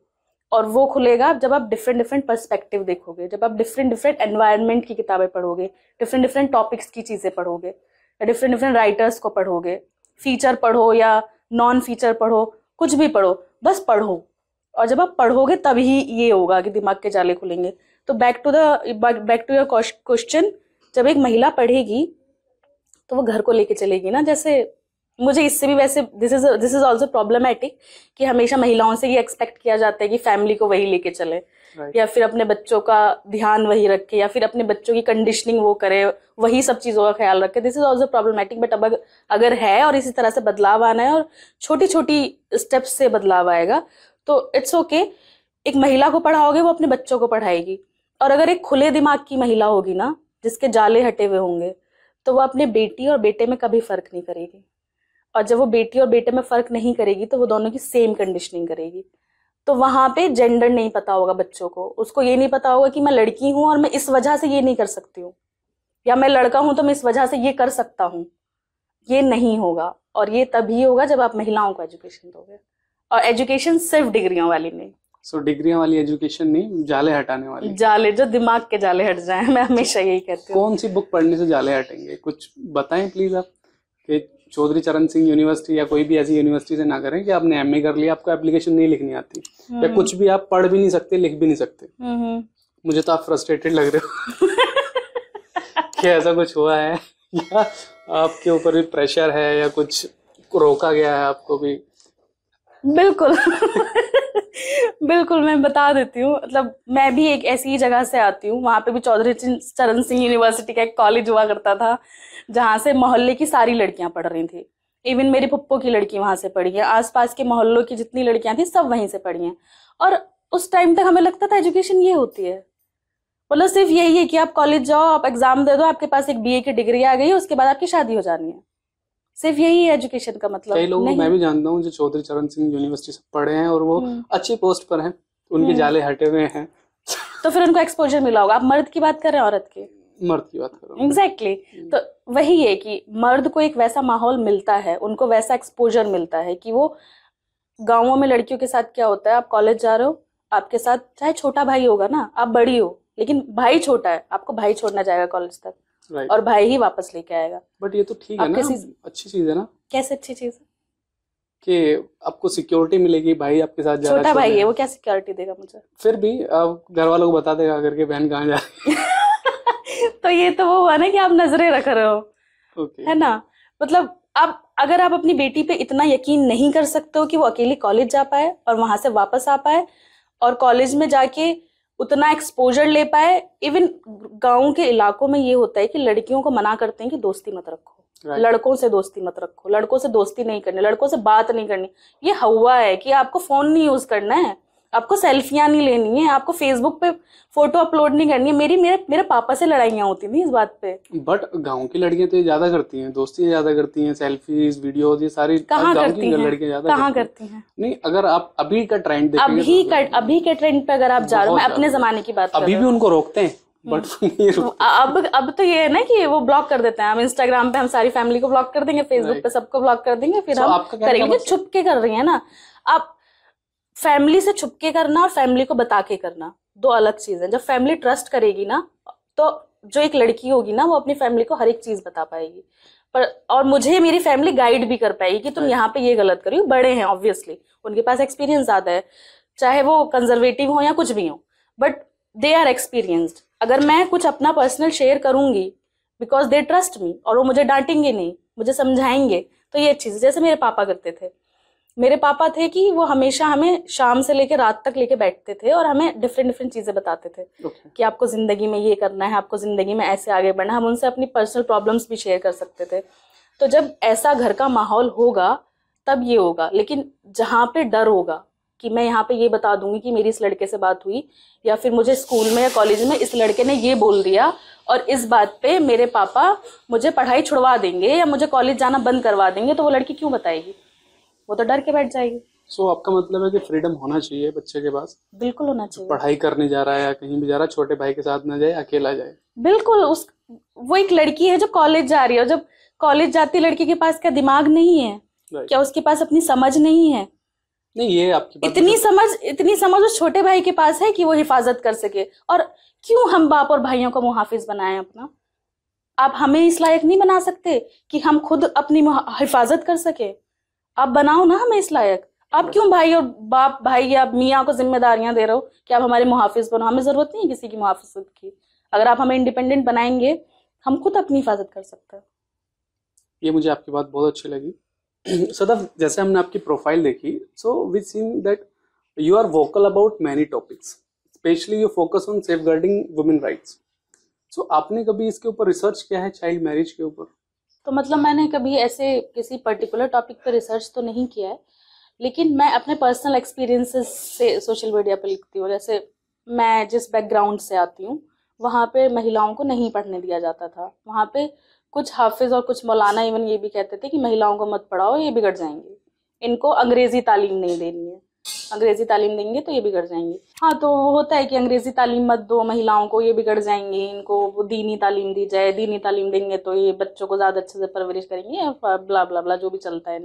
और वो खुलेगा जब आप डिफरेंट डिफरेंट पर्सपेक्टिव देखोगे जब आप डिफरेंट डिफरेंट एनवायरनमेंट की किताबें पढ़ोगे डिफरेंट डिफरेंट टॉपिक्स की चीज़ें पढ़ोगे डिफरेंट डिफरेंट राइटर्स को पढ़ोगे फीचर पढ़ो या नॉन फीचर पढ़ो कुछ भी पढ़ो बस पढ़ो और जब आप पढ़ोगे तभी ये होगा कि दिमाग के जाले खुलेंगे तो back to the back to your question जब एक महिला पढ़ेगी तो वो घर को लेके चलेगी ना जैसे मुझे इससे भी वैसे this is this is also problematic कि हमेशा महिलाओं से ये एक्सपेक्ट किया जाता है कि फैमिली को वही लेके चले right. या फिर अपने बच्चों का ध्यान वही रखे या फिर अपने बच्चों की कंडीशनिंग वो करे वही सब चीज़ों का ख्याल रखे this is also problematic but अब अगर है और इसी तरह से बदलाव आना है और छोटी छोटी स्टेप्स से बदलाव आएगा तो इट्स ओके okay, एक महिला को पढ़ाओगे वो अपने बच्चों को पढ़ाएगी और अगर एक खुले दिमाग की महिला होगी ना जिसके जाले हटे हुए होंगे तो वो अपने बेटी और बेटे में कभी फर्क नहीं करेगी और जब वो बेटी और बेटे में फर्क नहीं करेगी तो वो दोनों की सेम कंडीशनिंग करेगी तो वहाँ पे जेंडर नहीं पता होगा बच्चों को उसको ये नहीं पता होगा कि मैं लड़की हूँ और मैं इस वजह से ये नहीं कर सकती हूँ या मैं लड़का हूँ तो मैं इस वजह से ये कर सकता हूँ ये नहीं होगा और ये तभी होगा जब आप महिलाओं को एजुकेशन दोगे और एजुकेशन सिर्फ डिग्रियों वाली नहीं सो so, डिग्रियों वाली एजुकेशन नहीं जाले हटाने वाली जाले जो दिमाग के जाले हट जाए मैं हमेशा यही कहती हूँ कौन सी बुक पढ़ने से जाले हटेंगे कुछ बताएं प्लीज आप कि चौधरी चरण सिंह यूनिवर्सिटी या कोई भी ऐसी यूनिवर्सिटी से ना करें कि आपने एम कर लिया आपको एप्लीकेशन नहीं लिखनी आती या हम्म। कुछ भी आप पढ़ भी नहीं सकते लिख भी नहीं सकते हम्म, हम्म। मुझे तो आप फ्रस्ट्रेटेड लग रहे हो कि ऐसा कुछ हुआ है या आपके ऊपर भी प्रेशर है या कुछ रोका गया है आपको भी बिल्कुल बिल्कुल मैं बता देती हूँ मतलब मैं भी एक ऐसी ही जगह से आती हूँ वहाँ पे भी चौधरी चरण सिंह यूनिवर्सिटी का एक कॉलेज हुआ करता था जहाँ से मोहल्ले की सारी लड़कियाँ पढ़ रही थी इवन मेरी पप्पो की लड़की वहाँ से पढ़ी है आसपास के मोहल्लों की जितनी लड़कियाँ थी सब वहीं से पढ़ी हैं और उस टाइम तक हमें लगता था एजुकेशन ये होती है मतलब सिर्फ यही है कि आप कॉलेज जाओ आप एग्जाम दे दो आपके पास एक बीए की डिग्री आ गई है उसके बाद आपकी शादी हो जानी है सिर्फ यही एजुकेशन का मतलब कई लोग मैं भी जानता हूँ जो चौधरी चरण सिंह यूनिवर्सिटी से पढ़े हैं और वो हम्म। अच्छी पोस्ट पर हैं उनके हम्म। जाले हटे हुए हैं तो फिर उनको एक्सपोजर मिला होगा आप मर्द की बात कर रहे हैं औरत की मर्द की बात कर रहे हैं एग्जैक्टली तो वही है कि मर्द को एक वैसा माहौल मिलता है उनको वैसा एक्सपोजर मिलता है कि वो गाँवों में लड़कियों के साथ क्या होता है आप कॉलेज जा रहे हो आपके साथ चाहे छोटा भाई होगा ना आप बड़ी हो लेकिन भाई छोटा है आपको भाई छोड़ना जाएगा कॉलेज तक right. और भाई ही वापस लेके आएगा बट ये तो ठीक है ना अच्छी चीज है ना कैसे अच्छी चीज है कि आपको सिक्योरिटी मिलेगी भाई आपके साथ जा छोटा भाई है वो क्या सिक्योरिटी देगा मुझे फिर भी आप घर वालों को बता देगा करके बहन कहाँ जा रही तो ये तो वो हुआ ना कि आप नजरें रख रहे हो okay. है ना मतलब आप अगर आप अपनी बेटी पे इतना यकीन नहीं कर सकते हो कि वो अकेली कॉलेज जा पाए और वहां से वापस आ पाए और कॉलेज में जाके उतना एक्सपोजर ले पाए इवन गाँव के इलाकों में ये होता है कि लड़कियों को मना करते हैं कि दोस्ती मत रखो Right. लड़कों से दोस्ती मत रखो लड़कों से दोस्ती नहीं करनी लड़कों से बात नहीं करनी ये हवा है कि आपको फोन नहीं यूज करना है आपको सेल्फियाँ नहीं लेनी है आपको फेसबुक पे फोटो अपलोड नहीं करनी है मेरी मेरे मेरे पापा से लड़ाइयाँ होती थी इस बात पे बट गांव की लड़कियाँ तो ये ज्यादा करती हैं दोस्ती ज्यादा करती हैं सेल्फीज वीडियो ये सारी कहाँ करती हैं लड़कियाँ ज्यादा कहाँ करती हैं नहीं अगर आप अभी का ट्रेंड अभी तो का अभी के ट्रेंड पे अगर आप जा रहे हो मैं अपने जमाने की बात अभी भी उनको रोकते हैं बट हम्म। अब अब तो ये है ना कि वो ब्लॉक कर देते हैं हम इंस्टाग्राम पे हम सारी फैमिली को ब्लॉक कर देंगे फेसबुक पे सबको ब्लॉक कर देंगे फिर हम करेंगे मतलब? छुप के कर रही है ना आप फैमिली से छुपके करना और फैमिली को बता के करना दो अलग चीज है जब फैमिली ट्रस्ट करेगी ना तो जो एक लड़की होगी ना वो अपनी फैमिली को हर एक चीज बता पाएगी पर और मुझे मेरी फैमिली गाइड भी कर पाएगी कि तुम यहाँ पे ये गलत करी बड़े हैं ऑब्वियसली उनके पास एक्सपीरियंस ज्यादा है चाहे वो कंजर्वेटिव हो या कुछ भी हो बट दे आर एक्सपीरियंस्ड अगर मैं कुछ अपना पर्सनल शेयर करूंगी बिकॉज दे ट्रस्ट मी और वो मुझे डांटेंगे नहीं मुझे समझाएंगे तो ये चीज़ जैसे मेरे पापा करते थे मेरे पापा थे कि वो हमेशा हमें शाम से लेकर रात तक लेके बैठते थे और हमें डिफरेंट डिफरेंट चीज़ें बताते थे okay. कि आपको ज़िंदगी में ये करना है आपको ज़िंदगी में ऐसे आगे बढ़ना है हम उनसे अपनी पर्सनल प्रॉब्लम्स भी शेयर कर सकते थे तो जब ऐसा घर का माहौल होगा तब ये होगा लेकिन जहाँ पे डर होगा कि मैं यहाँ पे ये बता दूंगी कि मेरी इस लड़के से बात हुई या फिर मुझे स्कूल में या कॉलेज में इस लड़के ने ये बोल दिया और इस बात पे मेरे पापा मुझे पढ़ाई छुड़वा देंगे या मुझे कॉलेज जाना बंद करवा देंगे तो वो लड़की क्यों बताएगी वो तो डर के बैठ जाएगी सो so, आपका मतलब है कि फ्रीडम होना चाहिए बच्चे के पास बिल्कुल होना चाहिए पढ़ाई करने जा रहा है या कहीं भी जा रहा है छोटे भाई के साथ ना जाए अकेला जाए बिल्कुल उस वो एक लड़की है जो कॉलेज जा रही है जब कॉलेज जाती लड़की के पास क्या दिमाग नहीं है क्या उसके पास अपनी समझ नहीं है नहीं ये आपकी इतनी मतलब- समझ इतनी समझ उस छोटे भाई के पास है कि वो हिफाजत कर सके और क्यों हम बाप और भाइयों को मुहाफिज बनाए अपना आप हमें इस लायक नहीं बना सकते कि हम खुद अपनी हिफाजत कर सके आप बनाओ ना हमें इस लायक आप क्यों भाई और बाप भाई या मियाँ को जिम्मेदारियां दे रहे हो कि आप हमारे मुहाफिज बनो हमें ज़रूरत नहीं है किसी की मुहाफिजत की अगर आप हमें इंडिपेंडेंट बनाएंगे हम खुद अपनी हिफाजत कर सकते हैं ये मुझे आपकी बात बहुत अच्छी लगी सदफ जैसे हमने आपकी प्रोफाइल देखी so we seen that you are vocal about many topics specially you focus on safeguarding women rights so आपने कभी इसके ऊपर रिसर्च किया है चाइल्ड मैरिज के ऊपर तो मतलब मैंने कभी ऐसे किसी पर्टिकुलर टॉपिक पर रिसर्च तो नहीं किया है लेकिन मैं अपने पर्सनल एक्सपीरियंसेस से सोशल मीडिया पर लिखती हूँ जैसे मैं जिस बैकग्राउंड से आती हूँ वहाँ पे महिलाओं को नहीं पढ़ने दिया जाता था वहाँ पे कुछ हाफिज़ और कुछ मौलाना इवन ये भी कहते थे कि महिलाओं को मत पढ़ाओ ये बिगड़ जाएंगे इनको अंग्रेज़ी तालीम नहीं देनी है अंग्रेजी तालीम देंगे तो ये बिगड़ जाएंगे हाँ तो होता है कि अंग्रेजी तालीम मत दो महिलाओं को ये बिगड़ जाएंगे इनको दीनी तालीम दी जाए दीनी तालीम देंगे तो ये बच्चों को ज़्यादा अच्छे से परवरिश करेंगे बला बला बला जो भी चलता है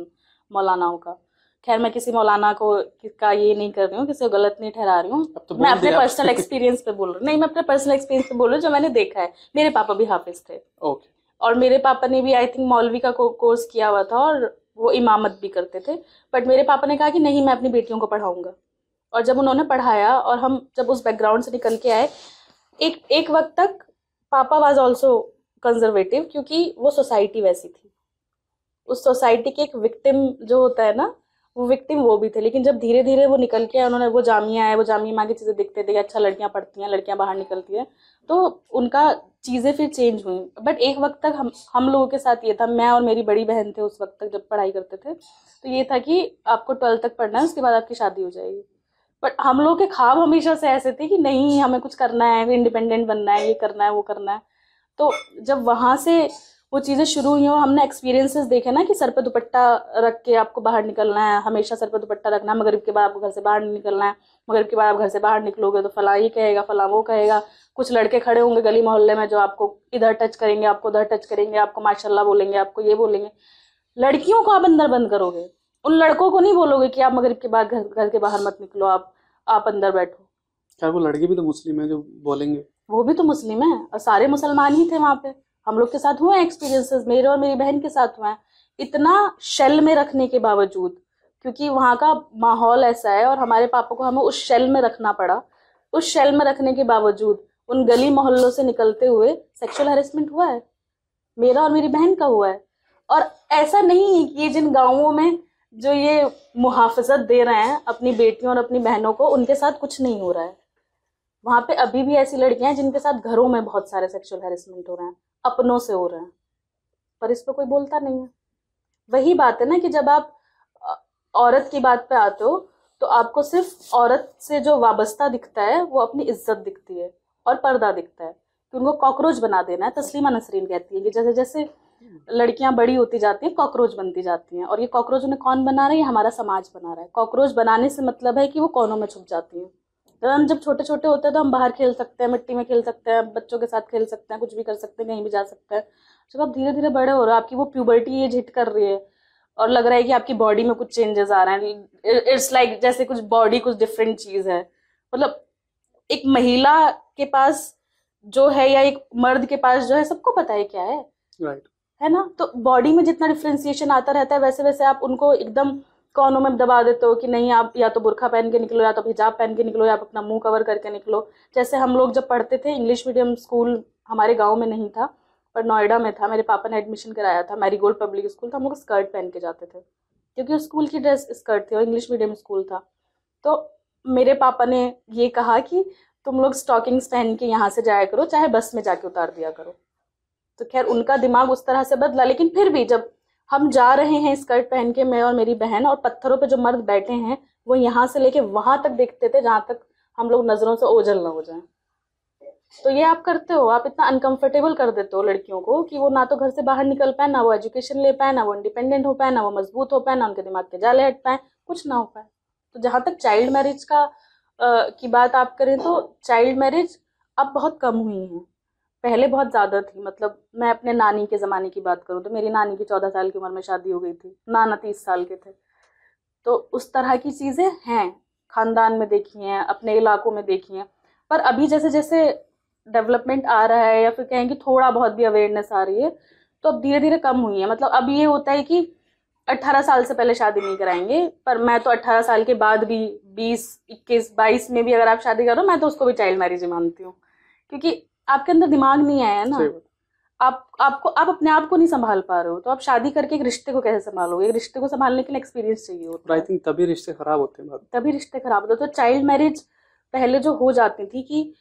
मौलानाओं का खैर मैं किसी मौलाना को का ये नहीं कर रही हूँ किसी को गलत नहीं ठहरा रही हूँ तो मैं अपने पर्सनल एक्सपीरियंस पे बोल रही हूँ नहीं मैं अपने पर्सनल एक्सपीरियंस पे बोल रही हूँ जो मैंने देखा है मेरे पापा भी हाफिज थे okay. और मेरे पापा ने भी आई थिंक मौलवी का कोर्स किया हुआ था और वो इमामत भी करते थे बट मेरे पापा ने कहा कि नहीं मैं अपनी बेटियों को पढ़ाऊँगा और जब उन्होंने पढ़ाया और हम जब उस बैकग्राउंड से निकल के आए एक एक वक्त तक पापा वाज ऑल्सो कंजर्वेटिव क्योंकि वो सोसाइटी वैसी थी उस सोसाइटी के एक विक्टिम जो होता है ना वो विक्टिम वो भी थे लेकिन जब धीरे धीरे वो निकल के उन्होंने वो जामिया है वो जामिया माँ की चीज़ें दिखते थे अच्छा लड़कियाँ पढ़ती हैं लड़कियाँ बाहर निकलती हैं तो उनका चीज़ें फिर चेंज हुई बट एक वक्त तक हम हम लोगों के साथ ये था मैं और मेरी बड़ी बहन थे उस वक्त तक जब पढ़ाई करते थे तो ये था कि आपको ट्वेल्थ तक पढ़ना है उसके बाद आपकी शादी हो जाएगी बट हम लोग के ख्वाब हमेशा से ऐसे थे कि नहीं हमें कुछ करना है इंडिपेंडेंट बनना है ये करना है वो करना है तो जब वहाँ से वो चीज़ें शुरू हुई और हमने एक्सपीरियंसेस देखे ना कि सर पर दुपट्टा रख के आपको बाहर निकलना है हमेशा सर पर दुपट्टा रखना है मगरब के बाद आपको घर से बाहर नहीं निकलना है मगरब के बाद आप घर से बाहर निकलोगे तो फला ही कहेगा फला वो कहेगा कुछ लड़के खड़े होंगे गली मोहल्ले में जो आपको इधर टच करेंगे आपको उधर टच करेंगे आपको माशाला बोलेंगे आपको ये बोलेंगे लड़कियों को आप अंदर बंद करोगे उन लड़कों को नहीं बोलोगे कि आप मगरब के बाद घर घर के बाहर मत निकलो आप आप अंदर बैठो क्या वो लड़के भी तो मुस्लिम है जो बोलेंगे वो भी तो मुस्लिम है और सारे मुसलमान ही थे वहाँ पे हम लोग के साथ हुए एक्सपीरियंसेस मेरे और मेरी बहन के साथ हुए हैं इतना शेल में रखने के बावजूद क्योंकि वहाँ का माहौल ऐसा है और हमारे पापा को हमें उस शेल में रखना पड़ा उस शेल में रखने के बावजूद उन गली मोहल्लों से निकलते हुए सेक्सुअल हेरेसमेंट हुआ है मेरा और मेरी बहन का हुआ है और ऐसा नहीं है कि ये जिन गाँवों में जो ये मुहाफजत दे रहे हैं अपनी बेटियों और अपनी बहनों को उनके साथ कुछ नहीं हो रहा है वहाँ पे अभी भी ऐसी लड़कियाँ हैं जिनके साथ घरों में बहुत सारे सेक्सुअल हेरेसमेंट हो रहे हैं अपनों से हो रहे हैं पर इस पर कोई बोलता नहीं है वही बात है ना कि जब आप औरत की बात पे आते हो तो आपको सिर्फ औरत से जो वाबस्ता दिखता है वो अपनी इज्जत दिखती है और पर्दा दिखता है कि उनको कॉकरोच बना देना है तस्लीमा नसरीन कहती है कि जैसे जैसे हम्म। लड़कियां बड़ी होती जाती हैं कॉकरोच बनती जाती हैं और ये कॉकरोच उन्हें कौन बना रहा है ये हमारा समाज बना रहा है कॉकरोच बनाने से मतलब है कि वो कौनों में छुप जाती हैं हम जब छोटे छोटे होते हैं तो हम बाहर खेल सकते हैं मिट्टी में खेल सकते हैं बच्चों के साथ खेल सकते हैं कुछ भी कर सकते हैं कहीं भी जा सकते हैं जब आप धीरे धीरे बड़े हो रहे हो आपकी वो प्यूबर्टी एज हिट कर रही है और लग रहा है कि आपकी बॉडी में कुछ चेंजेस आ रहे हैं इट्स लाइक like, जैसे कुछ बॉडी कुछ डिफरेंट चीज़ है मतलब एक महिला के पास जो है या एक मर्द के पास जो है सबको पता है क्या है right. है ना तो बॉडी में जितना डिफ्रेंसिएशन आता रहता है वैसे वैसे आप उनको एकदम कानों में दबा देते हो कि नहीं आप या तो बुरखा पहन के निकलो या तो हिजाब पहन के निकलो या आप अपना मुंह कवर करके निकलो जैसे हम लोग जब पढ़ते थे इंग्लिश मीडियम स्कूल हमारे गाँव में नहीं था पर नोएडा में था मेरे पापा ने एडमिशन कराया था मैरीगोल्ड पब्लिक स्कूल था हम लोग स्कर्ट पहन के जाते थे क्योंकि उस स्कूल की ड्रेस स्कर्ट थी और इंग्लिश मीडियम स्कूल था तो मेरे पापा ने ये कहा कि तुम लोग स्टॉकिंग्स पहन के यहाँ से जाया करो चाहे बस में जाके उतार दिया करो तो खैर उनका दिमाग उस तरह से बदला लेकिन फिर भी जब हम जा रहे हैं स्कर्ट पहन के मैं और मेरी बहन और पत्थरों पे जो मर्द बैठे हैं वो यहाँ से लेके वहाँ तक देखते थे जहाँ तक हम लोग नज़रों से ओझल ना हो जाए तो ये आप करते हो आप इतना अनकंफर्टेबल कर देते हो लड़कियों को कि वो ना तो घर से बाहर निकल पाए ना वो एजुकेशन ले पाए ना वो इंडिपेंडेंट हो पाए ना वो मजबूत हो पाए ना उनके दिमाग के जाले हट पाए कुछ ना हो पाए तो जहाँ तक चाइल्ड मैरिज का आ, की बात आप करें तो चाइल्ड मैरिज अब बहुत कम हुई है पहले बहुत ज़्यादा थी मतलब मैं अपने नानी के ज़माने की बात करूँ तो मेरी नानी की चौदह साल की उम्र में शादी हो गई थी नाना तीस साल के थे तो उस तरह की चीज़ें हैं ख़ानदान में देखी हैं अपने इलाकों में देखी हैं पर अभी जैसे जैसे डेवलपमेंट आ रहा है या फिर कहें कि थोड़ा बहुत भी अवेयरनेस आ रही है तो अब धीरे धीरे कम हुई है मतलब अब ये होता है कि 18 साल से पहले शादी नहीं कराएंगे पर मैं तो 18 साल के बाद भी 20, 21, 22 में भी अगर आप शादी करो मैं तो उसको भी चाइल्ड मैरिज ही मानती हूँ क्योंकि आपके अंदर दिमाग नहीं आया ना आप आपको आप अपने आप को नहीं संभाल पा रहे हो तो आप शादी करके एक रिश्ते को कैसे संभालोगे एक रिश्ते को संभालने के लिए एक्सपीरियंस चाहिए होता आई थिंक तभी रिश्ते खराब होते हैं तभी रिश्ते खराब होते तो चाइल्ड मैरिज पहले जो हो जाती थी कि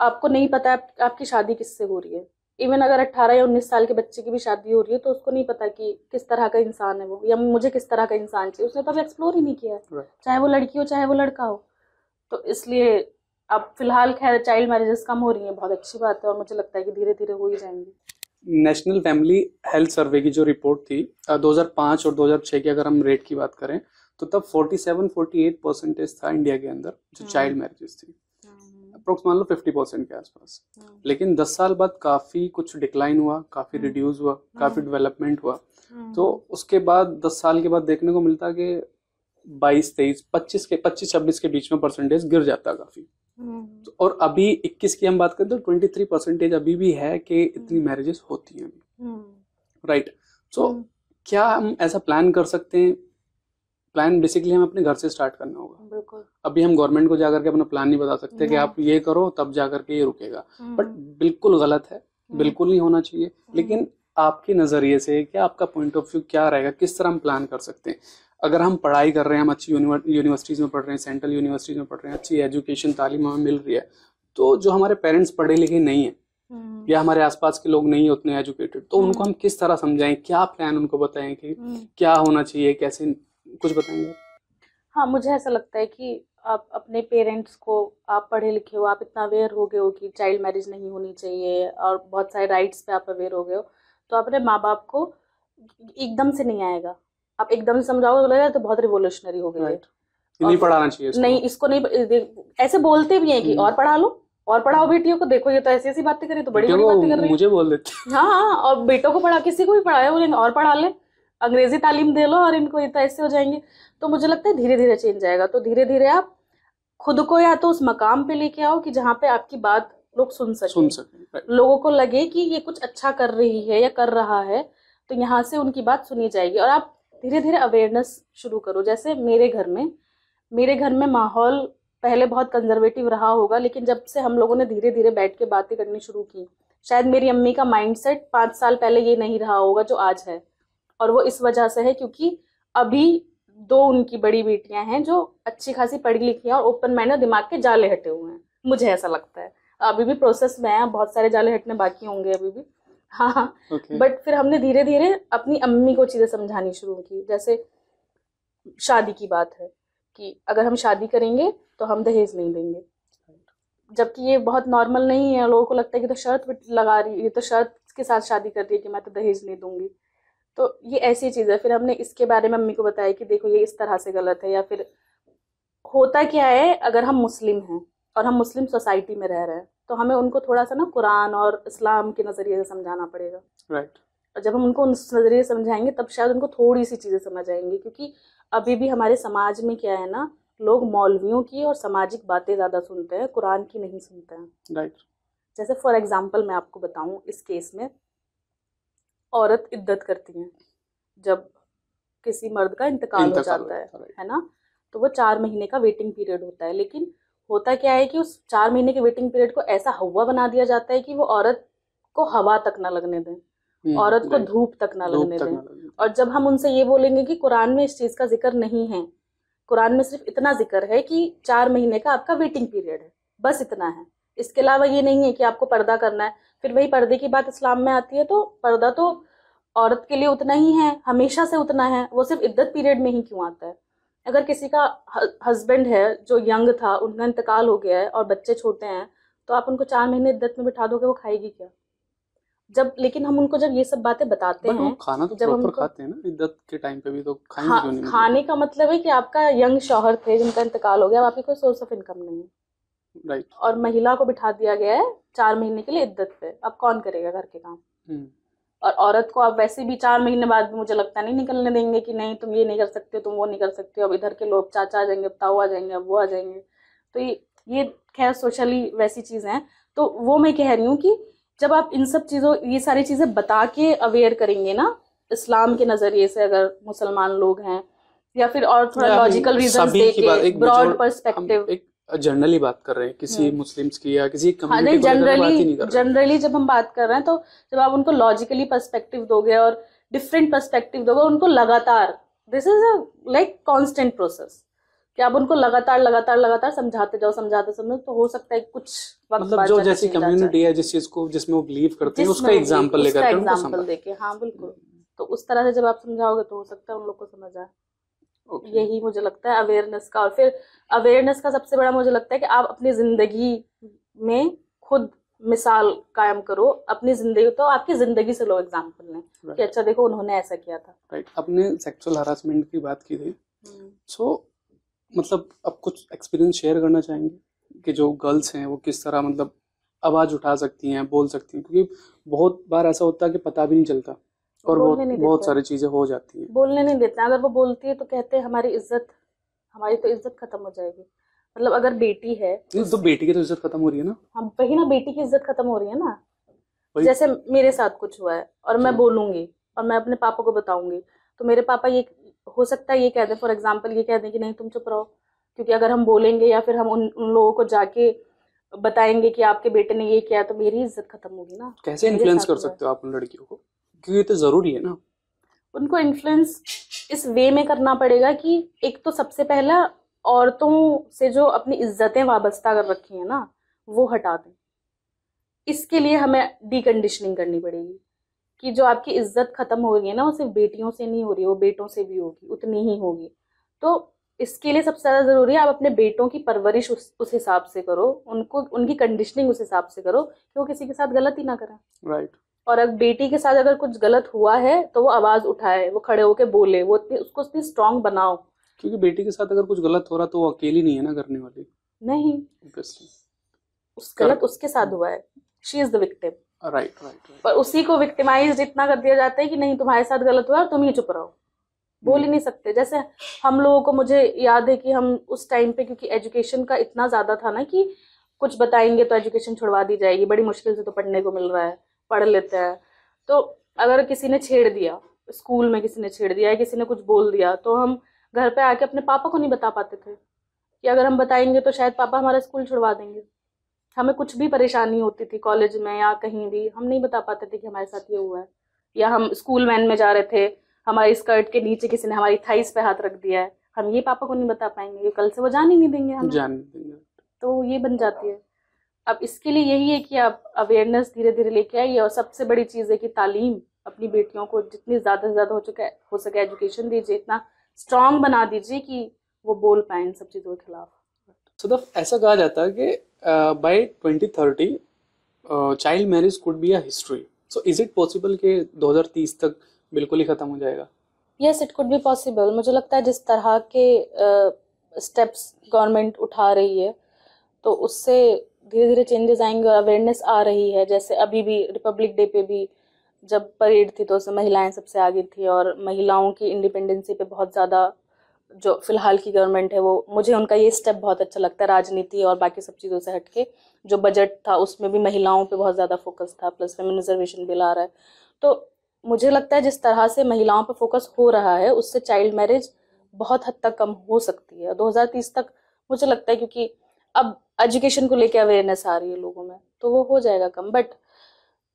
आपको नहीं पता आप, आपकी शादी किससे हो रही है इवन अगर अट्ठारह या उन्नीस साल के बच्चे की भी शादी हो रही है तो उसको नहीं पता कि किस तरह का इंसान है वो या मुझे किस तरह का इंसान चाहिए उसने तो अभी एक्सप्लोर ही नहीं किया चाहे वो लड़की हो चाहे वो लड़का हो तो इसलिए अब फिलहाल खैर चाइल्ड मैरिजेस कम हो रही हैं बहुत अच्छी बात है और मुझे लगता है कि धीरे धीरे हो ही जाएंगी नेशनल फैमिली हेल्थ सर्वे की जो रिपोर्ट थी 2005 और 2006 की अगर हम रेट की बात करें तो तब 47 48 परसेंटेज था इंडिया के अंदर जो चाइल्ड हम्म। मैरिजेस थी अप्रोक्स मान लो 50 परसेंट के आसपास हम्म। लेकिन 10 साल बाद काफी कुछ डिक्लाइन हुआ काफी रिड्यूस हम्म। हुआ काफी डेवलपमेंट हुआ तो उसके बाद 10 साल के बाद देखने को मिलता कि 22 23 25 के 25 26 के बीच में परसेंटेज गिर जाता काफी हम्म। और अभी 21 की हम बात करें तो 23 परसेंटेज अभी भी है कि इतनी मैरिजेस हम्म। होती हैं राइट सो हम्म। क्या हम ऐसा प्लान कर सकते हैं प्लान बेसिकली हम अपने घर से स्टार्ट करना होगा बिल्कुल अभी हम गवर्नमेंट को जाकर के अपना प्लान नहीं बता सकते कि आप ये करो तब जाकर के ये रुकेगा बट बिल्कुल गलत है बिल्कुल नहीं होना चाहिए लेकिन आपके नज़रिए से क्या आपका पॉइंट ऑफ व्यू क्या रहेगा किस तरह हम प्लान कर सकते हैं अगर हम पढ़ाई कर रहे हैं हम अच्छी यूनिवर्सिटीज़ में पढ़ रहे हैं सेंट्रल यूनिवर्सिटीज़ में पढ़ रहे हैं अच्छी एजुकेशन तालीम हमें मिल रही है तो जो हमारे पेरेंट्स पढ़े लिखे नहीं है हम्म। या हमारे आसपास के लोग नहीं है उतने एजुकेटेड तो उनको हम हम्म। किस तरह समझाएं क्या प्लान उनको बताएं कि हम्म। क्या होना चाहिए कैसे कुछ बताएंगे हाँ मुझे ऐसा लगता है कि आप अपने पेरेंट्स को आप पढ़े लिखे हो आप इतना अवेयर हो गए हो कि चाइल्ड मैरिज नहीं होनी चाहिए और बहुत सारे राइट्स पे आप अवेयर हो गए हो तो अपने माँ बाप को एकदम से नहीं आएगा आप एकदम समझाओ लगेगा तो बहुत रिवोल्यूशनरी हो गई right. नहीं पढ़ाना चाहिए इसको। नहीं इसको नहीं ऐसे बोलते भी हैं कि हम्म। और पढ़ा लो और पढ़ाओ बेटियों को देखो ये तो ऐसी ऐसी बातें करें तो बड़ी बड़ी बातें कर रही मुझे बोल देते हाँ हाँ और बेटों को पढ़ा किसी को भी पढ़ाया बोलेंगे और पढ़ा ले अंग्रेजी तालीम दे लो और इनको इतना तो ऐसे हो जाएंगे तो मुझे लगता है धीरे धीरे चेंज आएगा तो धीरे धीरे आप खुद को या तो उस मकाम पे लेके आओ कि जहाँ पे आपकी बात लोग सुन सके सुन सके लोगों को लगे कि ये कुछ अच्छा कर रही है या कर रहा है तो यहाँ से उनकी बात सुनी जाएगी और आप धीरे धीरे अवेयरनेस शुरू करो जैसे मेरे घर में मेरे घर में माहौल पहले बहुत कंजर्वेटिव रहा होगा लेकिन जब से हम लोगों ने धीरे धीरे बैठ के बातें करनी शुरू की शायद मेरी अम्मी का सेट पाँच साल पहले ये नहीं रहा होगा जो आज है और वो इस वजह से है क्योंकि अभी दो उनकी बड़ी बेटियां हैं जो अच्छी खासी पढ़ी लिखी हैं और ओपन माइंड और दिमाग के जाले हटे हुए हैं मुझे ऐसा लगता है अभी भी प्रोसेस में है बहुत सारे जाले हटने बाकी होंगे अभी भी हाँ हाँ okay. बट फिर हमने धीरे धीरे अपनी अम्मी को चीज़ें समझानी शुरू की जैसे शादी की बात है कि अगर हम शादी करेंगे तो हम दहेज नहीं देंगे जबकि ये बहुत नॉर्मल नहीं है लोगों को लगता है कि तो शर्त लगा रही है तो शर्त के साथ शादी कर रही है कि मैं तो दहेज नहीं दूंगी तो ये ऐसी चीज़ है फिर हमने इसके बारे में मम्मी को बताया कि देखो ये इस तरह से गलत है या फिर होता क्या है अगर हम मुस्लिम हैं और हम मुस्लिम सोसाइटी में रह रहे हैं तो हमें उनको थोड़ा सा ना कुरान और इस्लाम के नज़रिए से समझाना पड़ेगा राइट right. और जब हम उनको उस नज़रिए समझाएंगे तब शायद उनको थोड़ी सी चीज़ें समझ आएंगी क्योंकि अभी भी हमारे समाज में क्या है ना लोग मौलवियों की और सामाजिक बातें ज़्यादा सुनते हैं कुरान की नहीं सुनते हैं राइट right. जैसे फॉर एग्ज़ाम्पल मैं आपको बताऊँ इस केस में औरत इद्दत करती हैं जब किसी मर्द का इंतकाल हो जाता है है ना तो वो चार महीने का वेटिंग पीरियड होता है लेकिन होता क्या है कि उस चार महीने के वेटिंग पीरियड को ऐसा हवा बना दिया जाता है कि वो औरत को हवा तक ना लगने दें हम्म, औरत को धूप तक ना लगने दें और जब हम उनसे ये बोलेंगे कि कुरान में इस चीज़ का जिक्र नहीं है कुरान में सिर्फ इतना जिक्र है कि चार महीने का आपका वेटिंग पीरियड है बस इतना है इसके अलावा ये नहीं है कि आपको पर्दा करना है फिर वही पर्दे की बात इस्लाम में आती है तो पर्दा तो औरत के लिए उतना ही है हमेशा से उतना है वो सिर्फ इद्दत पीरियड में ही क्यों आता है अगर किसी का हस्बैंड है जो यंग था उनका इंतकाल हो गया है और बच्चे छोटे हैं तो आप उनको चार महीने इद्दत में बिठा दोगे वो खाएगी क्या जब लेकिन हम उनको जब ये सब बातें बताते हैं खाना तो जब हम खाते हैं ना इद्दत के टाइम पे भी तो खाएंगे खा, हाँ, नहीं मतलब खाने का मतलब है कि आपका यंग शौहर थे जिनका इंतकाल हो गया अब आपकी कोई सोर्स ऑफ इनकम नहीं है राइट और महिला को बिठा दिया गया है चार महीने के लिए इद्दत पे अब कौन करेगा घर के काम हम्म। और औरत को आप वैसे भी चार महीने बाद मुझे लगता नहीं निकलने देंगे कि नहीं तुम ये नहीं कर सकते हो तुम वो नहीं कर सकते हो अब इधर के लोग चाचा आ जाएंगे ताऊ आ जाएंगे अब वो आ जाएंगे तो ये ये खैर सोशली वैसी चीज़ें हैं तो वो मैं कह रही हूँ कि जब आप इन सब चीज़ों ये सारी चीज़ें बता के अवेयर करेंगे ना इस्लाम के नज़रिए से अगर मुसलमान लोग हैं या फिर और थोड़ा लॉजिकल रीजन देखिए ब्रॉड पर्सपेक्टिव जनरली बात कर रहे हैं किसी hmm. मुस्लिम्स की या किसी कम्युनिटी जनरली जनरली जब हम बात कर रहे हैं तो जब आप उनको लॉजिकली पर्सपेक्टिव दोगे और डिफरेंट पर्सपेक्टिव दोगे उनको लगातार this is a like constant process कि आप उनको लगातार लगातार लगातार समझाते जाओ समझाते समझो तो हो सकता है कुछ वक्त मतलब जो जैसी कम्युनिटी है जिस चीज को जिसमें वो बिलीव करते हैं उसका एग्जांपल लेकर एग्जांपल देके हाँ बिल्कुल तो उस तरह से जब आप समझाओगे तो हो सकता है उन लोग को समझ आए okay. यही मुझे लगता है अवेयरनेस का और फिर अवेयरनेस का सबसे बड़ा मुझे लगता है कि आप अपनी जिंदगी में खुद मिसाल कायम करो अपनी जिंदगी तो आपकी जिंदगी से लो एग्जाम्पल लें right. कि अच्छा देखो उन्होंने ऐसा किया था राइट right. आपने सेक्सुअल हरासमेंट की बात की थी सो हम्म। hmm. so, मतलब आप कुछ एक्सपीरियंस शेयर करना चाहेंगे कि जो गर्ल्स हैं वो किस तरह मतलब आवाज़ उठा सकती हैं बोल सकती हैं क्योंकि बहुत बार ऐसा होता है कि पता भी नहीं चलता और बहुत बहुत सारी चीजें हो जाती हैं बोलने नहीं देते अगर वो बोलती है तो कहते हैं हमारी इज्जत हमारी तो इज्जत खत्म हो जाएगी मतलब अगर बेटी है तो बेटी की तो इज्जत खत्म हो रही है ना हम हाँ, वही ना बेटी की इज्जत खत्म हो रही है ना जैसे मेरे साथ कुछ हुआ है और मैं बोलूंगी और मैं अपने पापा को बताऊंगी तो मेरे पापा ये हो सकता है ये कह दें फॉर एग्जाम्पल ये कह दें कि नहीं तुम चुप रहो क्योंकि अगर हम बोलेंगे या फिर हम उन उन लोगों को जाके बताएंगे कि आपके बेटे ने ये किया तो मेरी इज्जत खत्म होगी ना कैसे इन्फ्लुएंस कर सकते हो आप उन लड़कियों को क्योंकि तो ज़रूरी है ना उनको इन्फ्लुएंस इस वे में करना पड़ेगा कि एक तो सबसे पहला औरतों से जो अपनी इज्जतें वाबस्ता कर रखी है ना वो हटा दें इसके लिए हमें डीकंडीशनिंग करनी पड़ेगी कि जो आपकी इज्जत खत्म हो रही है ना वो सिर्फ बेटियों से नहीं हो रही वो बेटों से भी होगी उतनी ही होगी तो इसके लिए सबसे ज़्यादा ज़रूरी है आप अपने बेटों की परवरिश उस हिसाब से करो उनको उनकी कंडीशनिंग उस हिसाब से करो कि वो किसी के साथ गलत ही ना करें राइट right. और अगर बेटी के साथ अगर कुछ गलत हुआ है तो वो आवाज उठाए वो खड़े होके बोले वो उसको इतनी स्ट्रांग बनाओ क्योंकि बेटी के साथ अगर कुछ गलत हो रहा तो वो अकेली नहीं है ना करने वाली नहीं उस गलत उसके साथ हुआ है she is the victim right right पर उसी को विक्टिमाइज इतना कर दिया जाता है कि नहीं तुम्हारे साथ गलत हुआ तुम ही चुप रहो बोल ही hmm। नहीं सकते जैसे हम लोगों को मुझे याद है कि हम उस टाइम पे क्योंकि एजुकेशन का इतना ज़्यादा था ना कि कुछ बताएंगे तो एजुकेशन छुड़वा दी जाएगी बड़ी मुश्किल से तो पढ़ने को मिल रहा है पढ़ लेते हैं तो अगर किसी ने छेड़ दिया स्कूल में किसी ने छेड़ दिया या किसी ने कुछ बोल दिया तो हम घर पे आके अपने पापा को नहीं बता पाते थे कि अगर हम बताएंगे तो शायद पापा हमारा स्कूल छुड़वा देंगे हमें कुछ भी परेशानी होती थी कॉलेज में या कहीं भी हम नहीं बता पाते थे कि हमारे साथ ये हुआ है या हम स्कूल वैन में जा रहे थे हमारी स्कर्ट के नीचे किसी ने हमारी थाइस पे हाथ रख दिया है हम ये पापा को नहीं बता पाएंगे ये कल से वो जान ही नहीं देंगे हम जान देंगे तो ये बन जाती है अब इसके लिए यही है कि आप अवेयरनेस धीरे धीरे लेके आइए और सबसे बड़ी चीज़ है कि तालीम अपनी बेटियों को जितनी ज़्यादा से ज़्यादा हो चुका हो सके एजुकेशन दीजिए इतना स्ट्रांग बना दीजिए कि वो बोल पाए इन सब चीज़ों के खिलाफ सो so, ऐसा कहा जाता है कि by twenty thirty child marriage could be a history so is it possible कि 2030 तक बिल्कुल ही ख़त्म हो जाएगा yes it could be possible मुझे लगता है जिस तरह के स्टेप्स uh, गवर्नमेंट उठा रही है तो उससे धीरे धीरे चेंजेस आएंगे और अवेयरनेस आ रही है जैसे अभी भी रिपब्लिक डे पे भी जब परेड थी तो उसमें महिलाएं सबसे आगे थी और महिलाओं की इंडिपेंडेंसी पे बहुत ज़्यादा जो फिलहाल की गवर्नमेंट है वो मुझे उनका ये स्टेप बहुत अच्छा लगता है राजनीति और बाकी सब चीज़ों से हट के जो बजट था उसमें भी महिलाओं पे बहुत ज़्यादा फोकस था प्लस फेमिन रिजर्वेशन बिल आ रहा है तो मुझे लगता है जिस तरह से महिलाओं पर फोकस हो रहा है उससे चाइल्ड मैरिज बहुत हद तक कम हो सकती है दो तक मुझे लगता है क्योंकि अब एजुकेशन को लेके अवेयरनेस आ रही है लोगों में तो वो हो जाएगा कम बट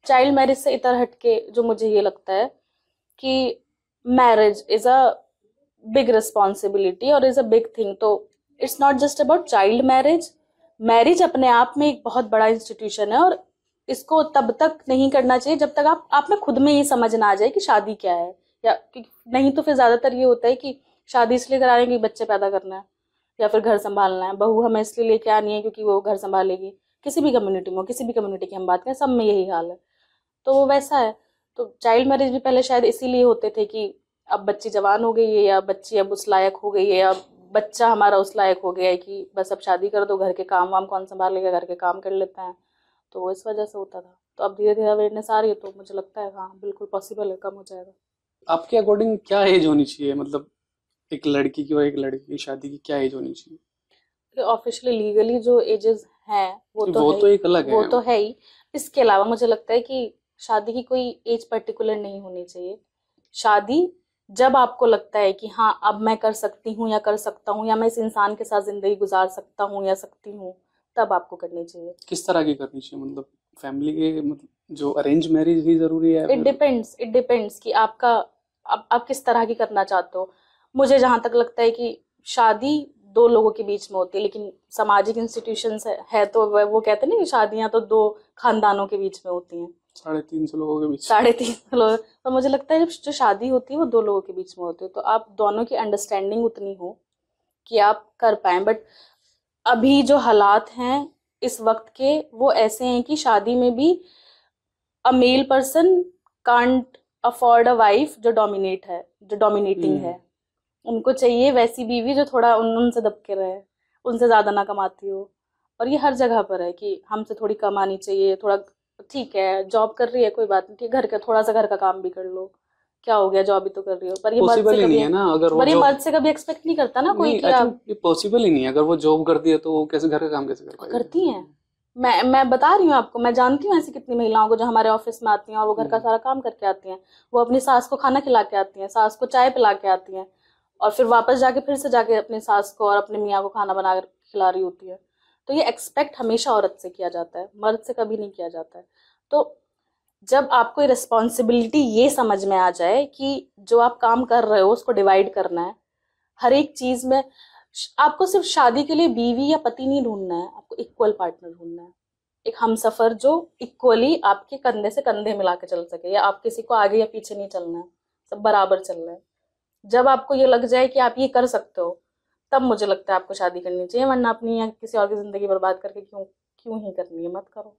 चाइल्ड मैरिज से इतर हटके जो मुझे ये लगता है कि marriage is a big responsibility और इज अ बिग थिंग तो it's not just about child marriage marriage अपने आप में एक बहुत बड़ा इंस्टीट्यूशन है और इसको तब तक नहीं करना चाहिए जब तक आप आप में खुद में ये समझ ना आ जाए कि शादी क्या है या नहीं तो फिर ज़्यादातर ये होता है कि शादी इसलिए कराने की बच्चे पैदा करना है या फिर घर संभालना है बहू हमें इसलिए लेके आनी है क्योंकि वो घर संभालेगी किसी भी कम्युनिटी में किसी भी कम्युनिटी की हम बात करें सब में यही हाल है तो वो वैसा है तो चाइल्ड मैरिज भी पहले शायद इसीलिए होते थे कि अब बच्ची जवान हो गई है या बच्ची अब उस लायक हो गई है या बच्चा हमारा उस लायक हो गया है कि बस अब शादी कर दो घर के काम वाम कौन संभाल लेगा घर के काम कर लेते हैं तो वो इस वजह से होता था तो अब धीरे धीरे अवेयरनेस आ रही है तो मुझे लगता है हाँ बिल्कुल पॉसिबल है कम हो जाएगा आपके अकॉर्डिंग क्या एज होनी चाहिए मतलब एक लड़की की और एक लड़के की शादी की क्या एज होनी चाहिए ऑफिशियली तो लीगली जो एजेस हैं वो तो वो है, तो एक अलग वो है तो है ही इसके अलावा मुझे लगता है कि शादी की कोई एज पर्टिकुलर नहीं होनी चाहिए शादी जब आपको लगता है कि हाँ अब मैं कर सकती हूँ या कर सकता हूँ या मैं इस इंसान के साथ जिंदगी गुजार सकता हूँ या सकती हूँ तब आपको करनी चाहिए किस तरह की करनी चाहिए मतलब फैमिली के मतलब जो अरेंज मैरिज ही जरूरी है इट डिपेंड्स इट डिपेंड्स कि आपका आप, आप किस तरह की करना चाहते हो मुझे जहाँ तक लगता है कि शादी दो लोगों के बीच में होती है लेकिन सामाजिक इंस्टीट्यूशन है, है तो वो कहते हैं ना कि शादियाँ तो दो खानदानों के बीच में होती हैं साढ़े तीन सौ लोगों के बीच साढ़े तीन सौ लोग तो मुझे लगता है जब जो शादी होती है वो दो लोगों के बीच में होती है तो आप दोनों की अंडरस्टैंडिंग उतनी हो कि आप कर पाए बट अभी जो हालात हैं इस वक्त के वो ऐसे हैं कि शादी में भी a male person can't afford a wife जो डोमिनेट है जो डोमिनेटिंग हम्म। है उनको चाहिए वैसी बीवी जो थोड़ा उन उनसे दबके रहे उनसे ज़्यादा ना कमाती हो और ये हर जगह पर है कि हमसे थोड़ी कमानी चाहिए थोड़ा ठीक है जॉब कर रही है कोई बात नहीं ठीक घर का थोड़ा सा घर का काम भी कर लो क्या हो गया जॉब ही तो कर रही हो पर ये मर्द से कभी है ना अगर वो ये मर्द से कभी एक्सपेक्ट नहीं करता ना कोई ये पॉसिबल ही नहीं है अगर वो जॉब करती है तो वो कैसे घर का काम कैसे कर पाएगी करती है मैं मैं बता रही हूँ आपको मैं जानती हूँ ऐसी कितनी महिलाओं को जो हमारे ऑफिस में आती हैं और वो घर का हम्म। सारा काम करके आती हैं वो अपनी सास को खाना खिला के आती हैं सास को चाय पिला के आती हैं और फिर वापस जाके फिर से जाके अपने सास को और अपने मियाँ को खाना बना कर खिला रही होती है तो ये एक्सपेक्ट हमेशा औरत से किया जाता है मर्द से कभी नहीं किया जाता है तो जब आपको रिस्पॉन्सिबिलिटी ये समझ में आ जाए कि जो आप काम कर रहे हो उसको डिवाइड करना है हर एक चीज़ में आपको सिर्फ शादी के लिए बीवी या पति नहीं ढूंढना है आपको इक्वल पार्टनर ढूंढना है एक हम सफ़र जो इक्वली आपके कंधे से कंधे मिला के चल सके या आप किसी को आगे या पीछे नहीं चलना है सब बराबर चलना है जब आपको ये लग जाए कि आप ये कर सकते हो तब मुझे लगता है आपको शादी करनी चाहिए वरना अपनी या किसी और की जिंदगी बर्बाद करके क्यों क्यों ही करनी है मत करो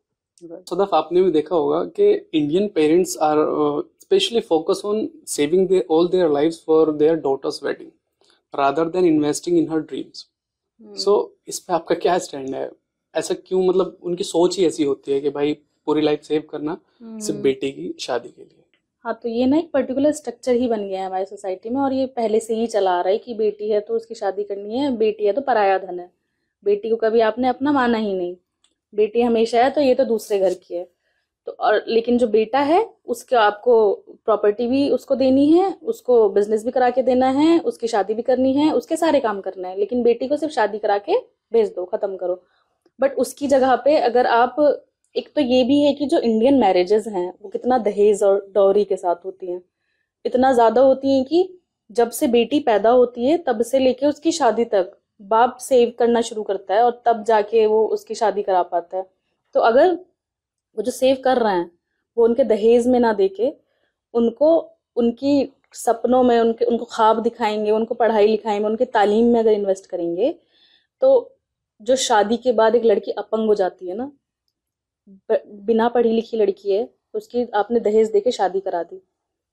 सदफ आपने भी देखा होगा कि Indian parents are specially focus on saving their all their lives for their daughters wedding rather than investing in her dreams so इस पे आपका क्या स्टैंड है ऐसा क्यों मतलब उनकी सोच ही ऐसी होती है कि भाई पूरी लाइफ सेव करना सिर्फ hmm. बेटे की शादी के लिए हाँ तो ये ना एक पर्टिकुलर स्ट्रक्चर ही बन गया है हमारी सोसाइटी में और ये पहले से ही चला आ रहा है कि बेटी है तो उसकी शादी करनी है बेटी है तो पराया धन है बेटी को कभी आपने अपना माना ही नहीं बेटी हमेशा है तो ये तो दूसरे घर की है तो और लेकिन जो बेटा है उसके आपको प्रॉपर्टी भी उसको देनी है उसको बिजनेस भी करा के देना है उसकी शादी भी करनी है उसके सारे काम करना है लेकिन बेटी को सिर्फ शादी करा के भेज दो ख़त्म करो बट उसकी जगह पे अगर आप एक तो ये भी है कि जो इंडियन मैरिजेज हैं वो कितना दहेज और डौरी के साथ होती हैं इतना ज़्यादा होती हैं कि जब से बेटी पैदा होती है तब से लेके उसकी शादी तक बाप सेव करना शुरू करता है और तब जाके वो उसकी शादी करा पाता है तो अगर वो जो सेव कर रहे हैं वो उनके दहेज में ना दे के उनको उनकी सपनों में उनके उनको ख्वाब दिखाएंगे उनको पढ़ाई लिखाई में उनकी तालीम में अगर इन्वेस्ट करेंगे तो जो शादी के बाद एक लड़की अपंग हो जाती है ना बिना पढ़ी लिखी लड़की है उसकी आपने दहेज दे के शादी करा दी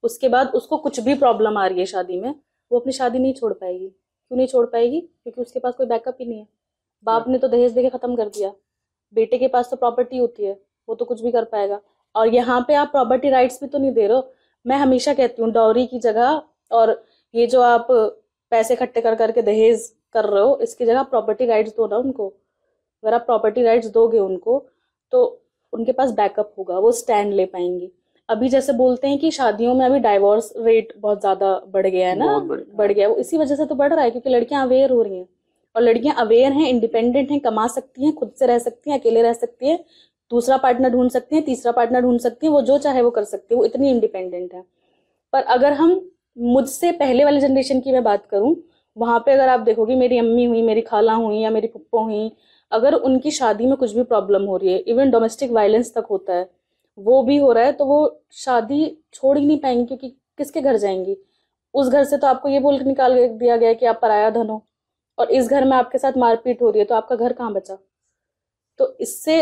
उसके बाद उसको कुछ भी प्रॉब्लम आ रही है शादी में वो अपनी शादी नहीं छोड़ पाएगी क्यों नहीं छोड़ पाएगी क्योंकि उसके पास कोई बैकअप ही नहीं है बाप ने तो दहेज दे के ख़त्म कर दिया बेटे के पास तो प्रॉपर्टी होती है वो तो कुछ भी कर पाएगा और यहाँ पे आप प्रॉपर्टी राइट्स भी तो नहीं दे रहे हो मैं हमेशा कहती हूँ डॉरी की जगह और ये जो आप पैसे इकट्ठे कर करके दहेज कर रहे हो इसकी जगह प्रॉपर्टी राइट्स दो ना उनको अगर आप प्रॉपर्टी राइट्स दोगे उनको तो उनके पास बैकअप होगा वो स्टैंड ले पाएंगे अभी जैसे बोलते हैं कि शादियों में अभी डाइवोर्स रेट बहुत ज्यादा बढ़ गया है ना बढ़, बढ़ गया वो इसी वजह से तो बढ़ रहा है क्योंकि लड़कियां अवेयर हो रही हैं और लड़कियां अवेयर हैं इंडिपेंडेंट हैं कमा सकती हैं खुद से रह सकती हैं अकेले रह सकती हैं दूसरा पार्टनर ढूंढ सकती हैं तीसरा पार्टनर ढूंढ सकती हैं वो जो चाहे वो कर सकती है वो इतनी इंडिपेंडेंट है पर अगर हम मुझसे पहले वाली जनरेशन की मैं बात करूँ वहाँ पे अगर आप देखोगे मेरी अम्मी हुई मेरी खाला हुई या मेरी पप्पो हुई अगर उनकी शादी में कुछ भी प्रॉब्लम हो रही है इवन डोमेस्टिक वायलेंस तक होता है वो भी हो रहा है तो वो शादी छोड़ ही नहीं पाएंगी क्योंकि किसके घर जाएंगी उस घर से तो आपको ये बोल निकाल दिया गया कि आप पराया धन हो और इस घर में आपके साथ मारपीट हो रही है तो आपका घर कहाँ बचा तो इससे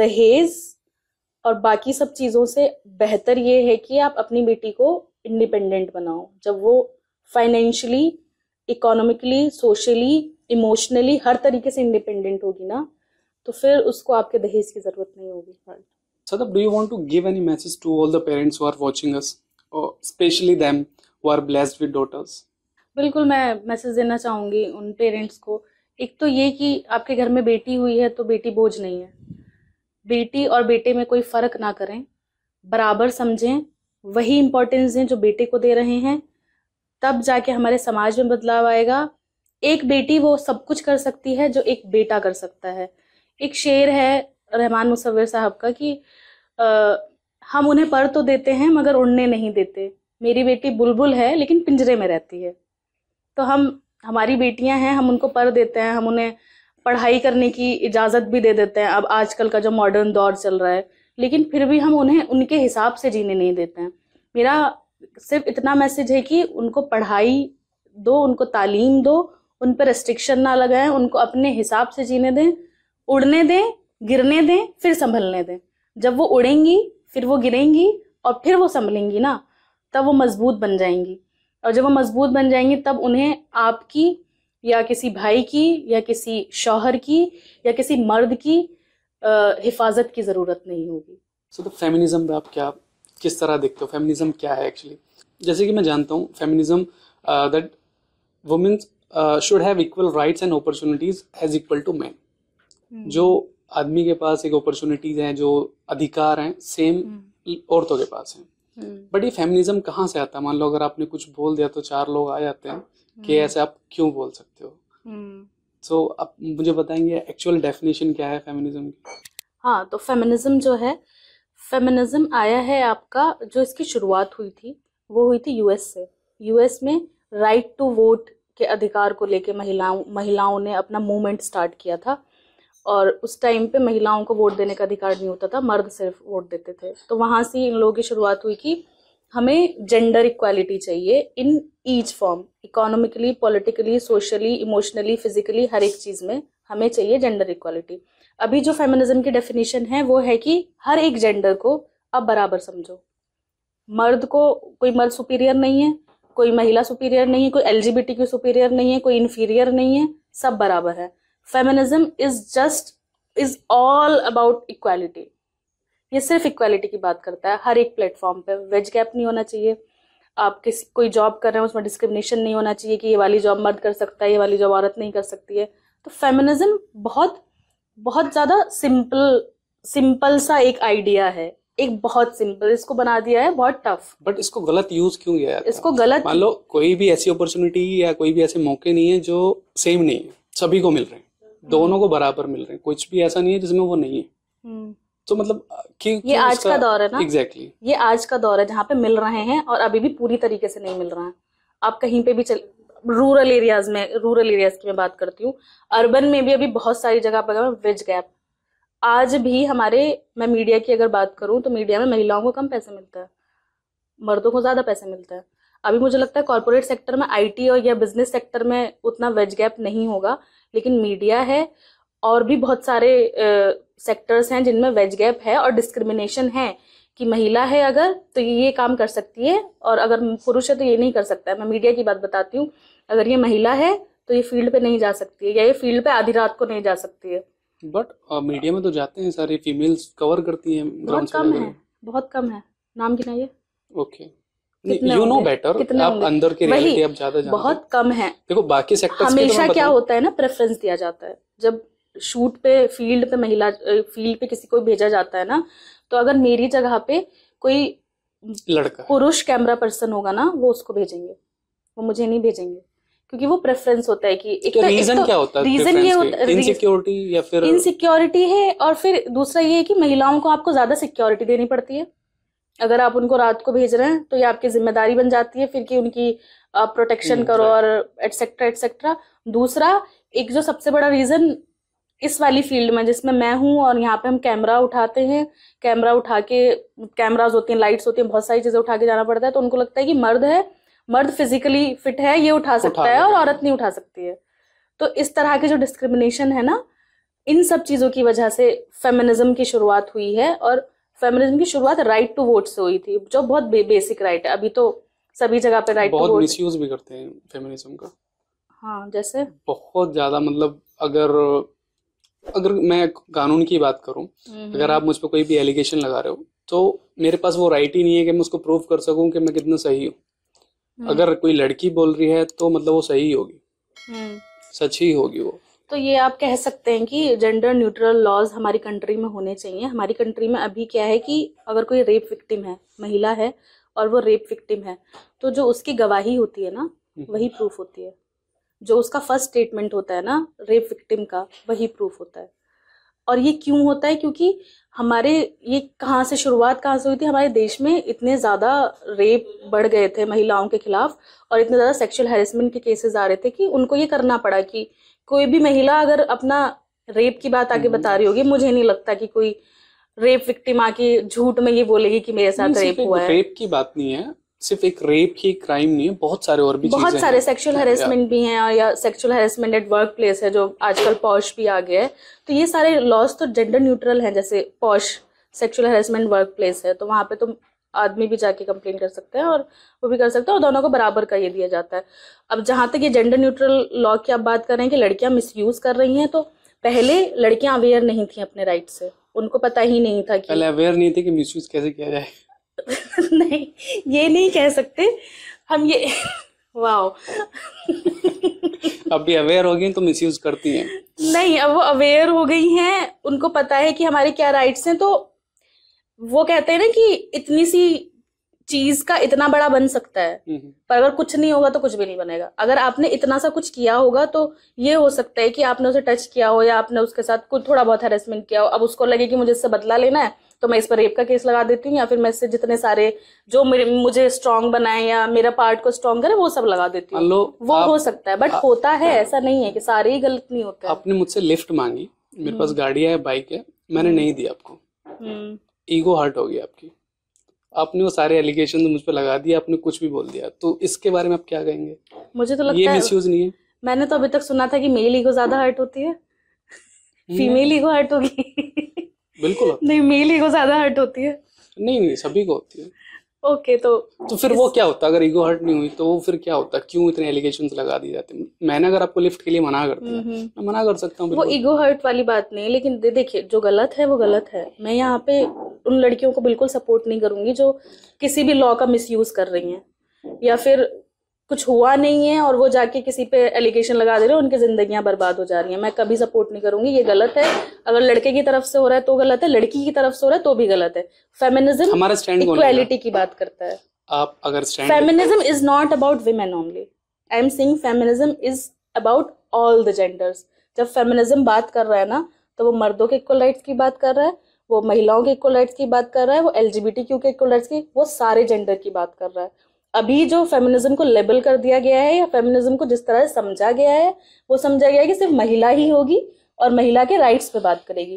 दहेज और बाकी सब चीज़ों से बेहतर ये है कि आप अपनी बेटी को इंडिपेंडेंट बनाओ जब वो फाइनेंशियली इकोनॉमिकली सोशली इमोशनली हर तरीके से इंडिपेंडेंट होगी ना तो फिर उसको आपके दहेज की ज़रूरत नहीं होगी right Sadab, do you want to give any message to all the parents who are watching us, or especially them who are blessed with बिल्कुल मैं मैसेज देना चाहूंगी उन पेरेंट्स को एक तो ये कि आपके घर में बेटी हुई है तो बेटी बोझ नहीं है बेटी और बेटे में कोई फ़र्क ना करें बराबर समझें वही इंपॉर्टेंस दें जो बेटे को दे रहे हैं तब जाके हमारे समाज में बदलाव आएगा एक बेटी वो सब कुछ कर सकती है जो एक बेटा कर सकता है एक शेर है रहमान मुसविर साहब का कि आ, हम उन्हें पर तो देते हैं मगर उड़ने नहीं देते मेरी बेटी बुलबुल है लेकिन पिंजरे में रहती है तो हम हमारी बेटियां हैं हम उनको पर देते हैं हम उन्हें पढ़ाई करने की इजाज़त भी दे देते हैं अब आजकल का जो मॉडर्न दौर चल रहा है लेकिन फिर भी हम उन्हें उनके हिसाब से जीने नहीं देते हैं मेरा सिर्फ इतना मैसेज है कि उनको पढ़ाई दो उनको तालीम दो उन पर रिस्ट्रिक्शन ना लगाएं उनको अपने हिसाब से जीने दें उड़ने दें गिरने दें फिर संभलने दें जब वो उड़ेंगी फिर वो गिरेंगी और फिर वो संभलेंगी ना तब वो मजबूत बन जाएंगी और जब वो मजबूत बन जाएंगी तब उन्हें आपकी या किसी भाई की या किसी शौहर की या किसी मर्द की हिफाजत की ज़रूरत नहीं होगी सो तो फेमिनिज्म आप क्या किस तरह देखते हो फेमिनिज्म क्या है एक्चुअली जैसे कि मैं जानता हूँ feminism that women's should have equal rights and opportunities as equal to man जो आदमी के पास एक अपॉर्चुनिटीज हैं जो अधिकार हैं सेम hmm. औरतों के पास हैं बट hmm. ये फेमिनिज्म कहाँ से आता है मान लो अगर आपने कुछ बोल दिया तो चार लोग आ जाते हैं कि hmm. ऐसे आप क्यों बोल सकते हो सो आप मुझे बताएंगे एक्चुअल डेफिनेशन क्या है फेमिनिज्म की हाँ तो फेमिनिज्म जो है फेमिनिज्म आया है आपका जो इसकी शुरुआत हुई थी वो हुई थी यूएस से यूएस में राइट टू वोट के अधिकार को लेके महिलाओं महिलाओं ने अपना मूवमेंट स्टार्ट किया था और उस टाइम पे महिलाओं को वोट देने का अधिकार नहीं होता था मर्द सिर्फ वोट देते थे तो वहाँ से इन लोगों की शुरुआत हुई कि हमें जेंडर इक्वालिटी चाहिए in each form economically politically socially emotionally physically हर एक चीज़ में हमें चाहिए जेंडर इक्वालिटी अभी जो फेमिनिज्म की डेफिनेशन है वो है कि हर एक जेंडर को अब बराबर समझो मर्द को कोई मर्द सुपीरियर नहीं है कोई महिला सुपीरियर नहीं है कोई टी की सुपीरियर नहीं है कोई इन्फीरियर नहीं है सब बराबर है feminism is just is all about equality ये सिर्फ इक्वालिटी की बात करता है हर एक प्लेटफॉर्म पे वेज गैप नहीं होना चाहिए आप किसी कोई जॉब कर रहे हैं उसमें डिस्क्रिमिनेशन नहीं होना चाहिए कि ये वाली जॉब मर्द कर सकता है ये वाली जॉब औरत नहीं कर सकती है तो फेमिनिज्म बहुत बहुत ज़्यादा सिंपल सिंपल सा एक आइडिया है एक बहुत सिंपल इसको बना दिया है बहुत टफ बट इसको गलत यूज क्यों किया जाता इसको गलत मान लो कोई भी ऐसी अपॉर्चुनिटी या कोई भी ऐसे मौके नहीं है जो सेम नहीं है सभी को मिल रहे हैं हम्म। दोनों को बराबर मिल रहे हैं कुछ भी ऐसा नहीं है जिसमें वो नहीं है हम्म। तो मतलब क्यों, ये आज का दौर है ना एग्जैक्टली exactly. ये आज का दौर है जहाँ पे मिल रहे हैं और अभी भी पूरी तरीके से नहीं मिल रहा है आप कहीं पे भी चल रूरल एरियाज में रूरल एरियाज की मैं बात करती हूँ अर्बन में भी अभी बहुत सारी जगह पर विज गैप आज भी हमारे मैं मीडिया की अगर बात करूँ तो मीडिया में महिलाओं को कम पैसे मिलता है मर्दों को ज़्यादा पैसे मिलता है अभी मुझे लगता है कॉरपोरेट सेक्टर में आईटी और या बिजनेस सेक्टर में उतना वेज गैप नहीं होगा लेकिन मीडिया है और भी बहुत सारे सेक्टर्स हैं जिनमें वेज गैप है और डिस्क्रिमिनेशन है कि महिला है अगर तो ये काम कर सकती है और अगर पुरुष है तो ये नहीं कर सकता है मैं मीडिया की बात बताती हूँ अगर ये महिला है तो ये फील्ड पे नहीं जा सकती है या ये फील्ड पे आधी रात को नहीं जा सकती है बट मीडिया uh, में तो जाते हैं सारे फीमेल्स कवर करती हैं बहुत कम है बहुत कम है नाम गिनाइए ओके यू नो बेटर आप अंदर के रियलिटी आप ज्यादा जानते बहुत कम है देखो बाकी सेक्टर्स तो हमेशा क्या होता है ना प्रेफरेंस दिया जाता है जब शूट पे फील्ड पे महिला फील्ड पे किसी को भेजा जाता है ना तो अगर मेरी जगह पे कोई लड़का पुरुष कैमरा पर्सन होगा ना वो उसको भेजेंगे वो मुझे नहीं भेजेंगे क्योंकि वो प्रेफरेंस होता है कि एक तो रीजन तो-, तो क्या होता है रीजन ये इनसिक्योरिटी या फिर इनसिक्योरिटी है और फिर दूसरा ये है कि महिलाओं को आपको ज्यादा सिक्योरिटी देनी पड़ती है अगर आप उनको रात को भेज रहे हैं तो ये आपकी जिम्मेदारी बन जाती है फिर कि उनकी प्रोटेक्शन hmm, करो और एटसेट्रा एटसेट्रा दूसरा एक जो सबसे बड़ा रीजन इस वाली फील्ड में जिसमें मैं हूँ और यहाँ पे हम कैमरा उठाते हैं कैमरा उठा के कैमराज होती हैं लाइट्स होती हैं बहुत सारी चीज़ें उठा के जाना पड़ता है तो उनको लगता है कि मर्द है मर्द फिजिकली फिट है ये उठा सकता है और औरत नहीं उठा सकती है तो इस तरह के जो डिस्क्रिमिनेशन है ना इन सब चीज़ों की वजह से फेमिनिज्म की शुरुआत हुई है और फेमिनिज्म की शुरुआत राइट टू वोट से हुई थी जो बहुत बे, बेसिक राइट है अभी तो सभी जगह पे राइट बहुत मिसयूज भी करते हैं फेमिनिज्म का हाँ जैसे बहुत ज्यादा मतलब अगर अगर मैं कानून की बात करूं हम्म। अगर आप मुझ पर कोई भी एलिगेशन लगा रहे हो तो मेरे पास वो राइट ही नहीं है कि मैं उसको प्रूव कर सकूं कि मैं कितना सही हूँ हम्म। अगर कोई लड़की बोल रही है तो मतलब वो सही होगी हम्म। सच ही होगी वो तो ये आप कह सकते हैं कि जेंडर न्यूट्रल लॉज हमारी कंट्री में होने चाहिए हमारी कंट्री में अभी क्या है कि अगर कोई रेप विक्टिम है महिला है और वो रेप विक्टिम है तो जो उसकी गवाही होती है ना हम्म। वही प्रूफ होती है जो उसका फर्स्ट स्टेटमेंट होता है ना रेप विक्टिम का वही प्रूफ होता है और ये क्यों होता है क्योंकि हमारे ये कहाँ से शुरुआत कहाँ से हुई थी हमारे देश में इतने ज़्यादा रेप बढ़ गए थे महिलाओं के खिलाफ और इतने ज़्यादा सेक्सुअल हेरसमेंट के केसेस आ रहे थे कि उनको ये करना पड़ा कि कोई भी महिला अगर अपना रेप की बात आगे हम्म। बता रही होगी मुझे नहीं लगता कि कोई रेप विक्टिम आके झूठ में ये बोलेगी कि मेरे साथ रेप हुआ है रेप की बात नहीं है सिर्फ एक रेप ही क्राइम नहीं है बहुत सारे और भी बहुत सारे सेक्सुअल हेरेसमेंट भी हैं और या sexual harassment at work place है जो आजकल पॉश भी आ गया है तो ये सारे लॉज तो जेंडर न्यूट्रल हैं जैसे POSH sexual harassment work place है तो वहाँ पे तो आदमी भी जाके कंप्लेन कर सकते हैं और वो भी कर सकते हैं और दोनों को बराबर का ये दिया जाता है अब जहाँ तक ये जेंडर न्यूट्रल लॉ की आप बात कर रहे हैं कि लड़कियाँ मिसयूज़ कर रही हैं तो पहले लड़कियाँ अवेयर नहीं थी अपने राइट से उनको पता ही नहीं था कि पहले अवेयर नहीं थे कि मिस कैसे किया जाए नहीं ये नहीं कह सकते हम ये वाओ अब भी अवेयर हो गई तो मिस यूज करती हैं नहीं अब वो अवेयर हो गई हैं उनको पता है कि हमारे क्या राइट्स हैं तो वो कहते हैं ना कि इतनी सी चीज का इतना बड़ा बन सकता है हम्म, हम्म। पर अगर कुछ नहीं होगा तो कुछ भी नहीं बनेगा अगर आपने इतना सा कुछ किया होगा तो ये हो सकता है कि आपने उसे टच किया हो या आपने उसके साथ कुछ थोड़ा बहुत हेरेसमेंट किया हो अब उसको लगे कि मुझे इससे बदला लेना है तो मैं इस पर रेप का केस लगा देती हूँ या फिर मैं इससे जितने सारे जो मुझे स्ट्रांग बनाए या मेरा पार्ट को स्ट्रांग करे वो सब लगा देती हूँ वो हो सकता है बट होता है हाँ। ऐसा नहीं है कि सारे ही गलत नहीं होते आपने मुझसे लिफ्ट मांगी मेरे पास हम्म। गाड़ी है बाइक है मैंने हम्म। नहीं दी आपको ईगो हर्ट होगी आपकी आपने वो सारे एलिगेशन तो मुझ पर लगा दिया आपने कुछ भी बोल दिया तो इसके बारे में आप क्या कहेंगे मुझे तो लगता ये नहीं है मैंने तो अभी तक सुना था कि मेल ईगो ज्यादा हर्ट होती है फीमेल ईगो हर्ट होगी बिल्कुल नहीं मेल ईगो ज्यादा हर्ट होती है नहीं नहीं सभी को होती है ओके okay, तो तो फिर इस... वो क्या होता अगर ईगो हर्ट नहीं हुई तो वो फिर क्या होता क्यों इतने एलिगेशन लगा दिए जाते मैंने अगर आपको लिफ्ट के लिए मना कर दिया हम्म, हम्म। मैं मना कर सकता हूँ वो ईगो हर्ट वाली बात नहीं लेकिन दे, देखिए जो गलत है वो गलत है मैं यहाँ पे उन लड़कियों को बिल्कुल सपोर्ट नहीं करूंगी जो किसी भी लॉ का मिस कर रही है या फिर कुछ हुआ नहीं है और वो जाके किसी पे एलिगेशन लगा दे रहे हैं उनकी जिंदगियां बर्बाद हो जा रही हैं मैं कभी सपोर्ट नहीं करूंगी ये गलत है अगर लड़के की तरफ से हो रहा है तो गलत है लड़की की तरफ से हो रहा है तो भी गलत है फेमिनिज्म हमारा स्टैंड इक्वालिटी की बात करता है आप अगर feminism is not about women only I am seeing feminism is about all the genders जब फेमिनिज्म बात कर रहा है ना तो वो मर्दों के इक्वल राइट्स की बात कर रहा है वो महिलाओं के इक्वल राइट्स की बात कर रहा है वो एल क्यू के इक्वल राइट्स की वो सारे जेंडर की बात कर रहा है अभी जो फेमिनिज्म को लेबल कर दिया गया है या फेमिनिज्म को जिस तरह से समझा गया है वो समझा गया है कि सिर्फ महिला ही होगी और महिला के राइट्स पे बात करेगी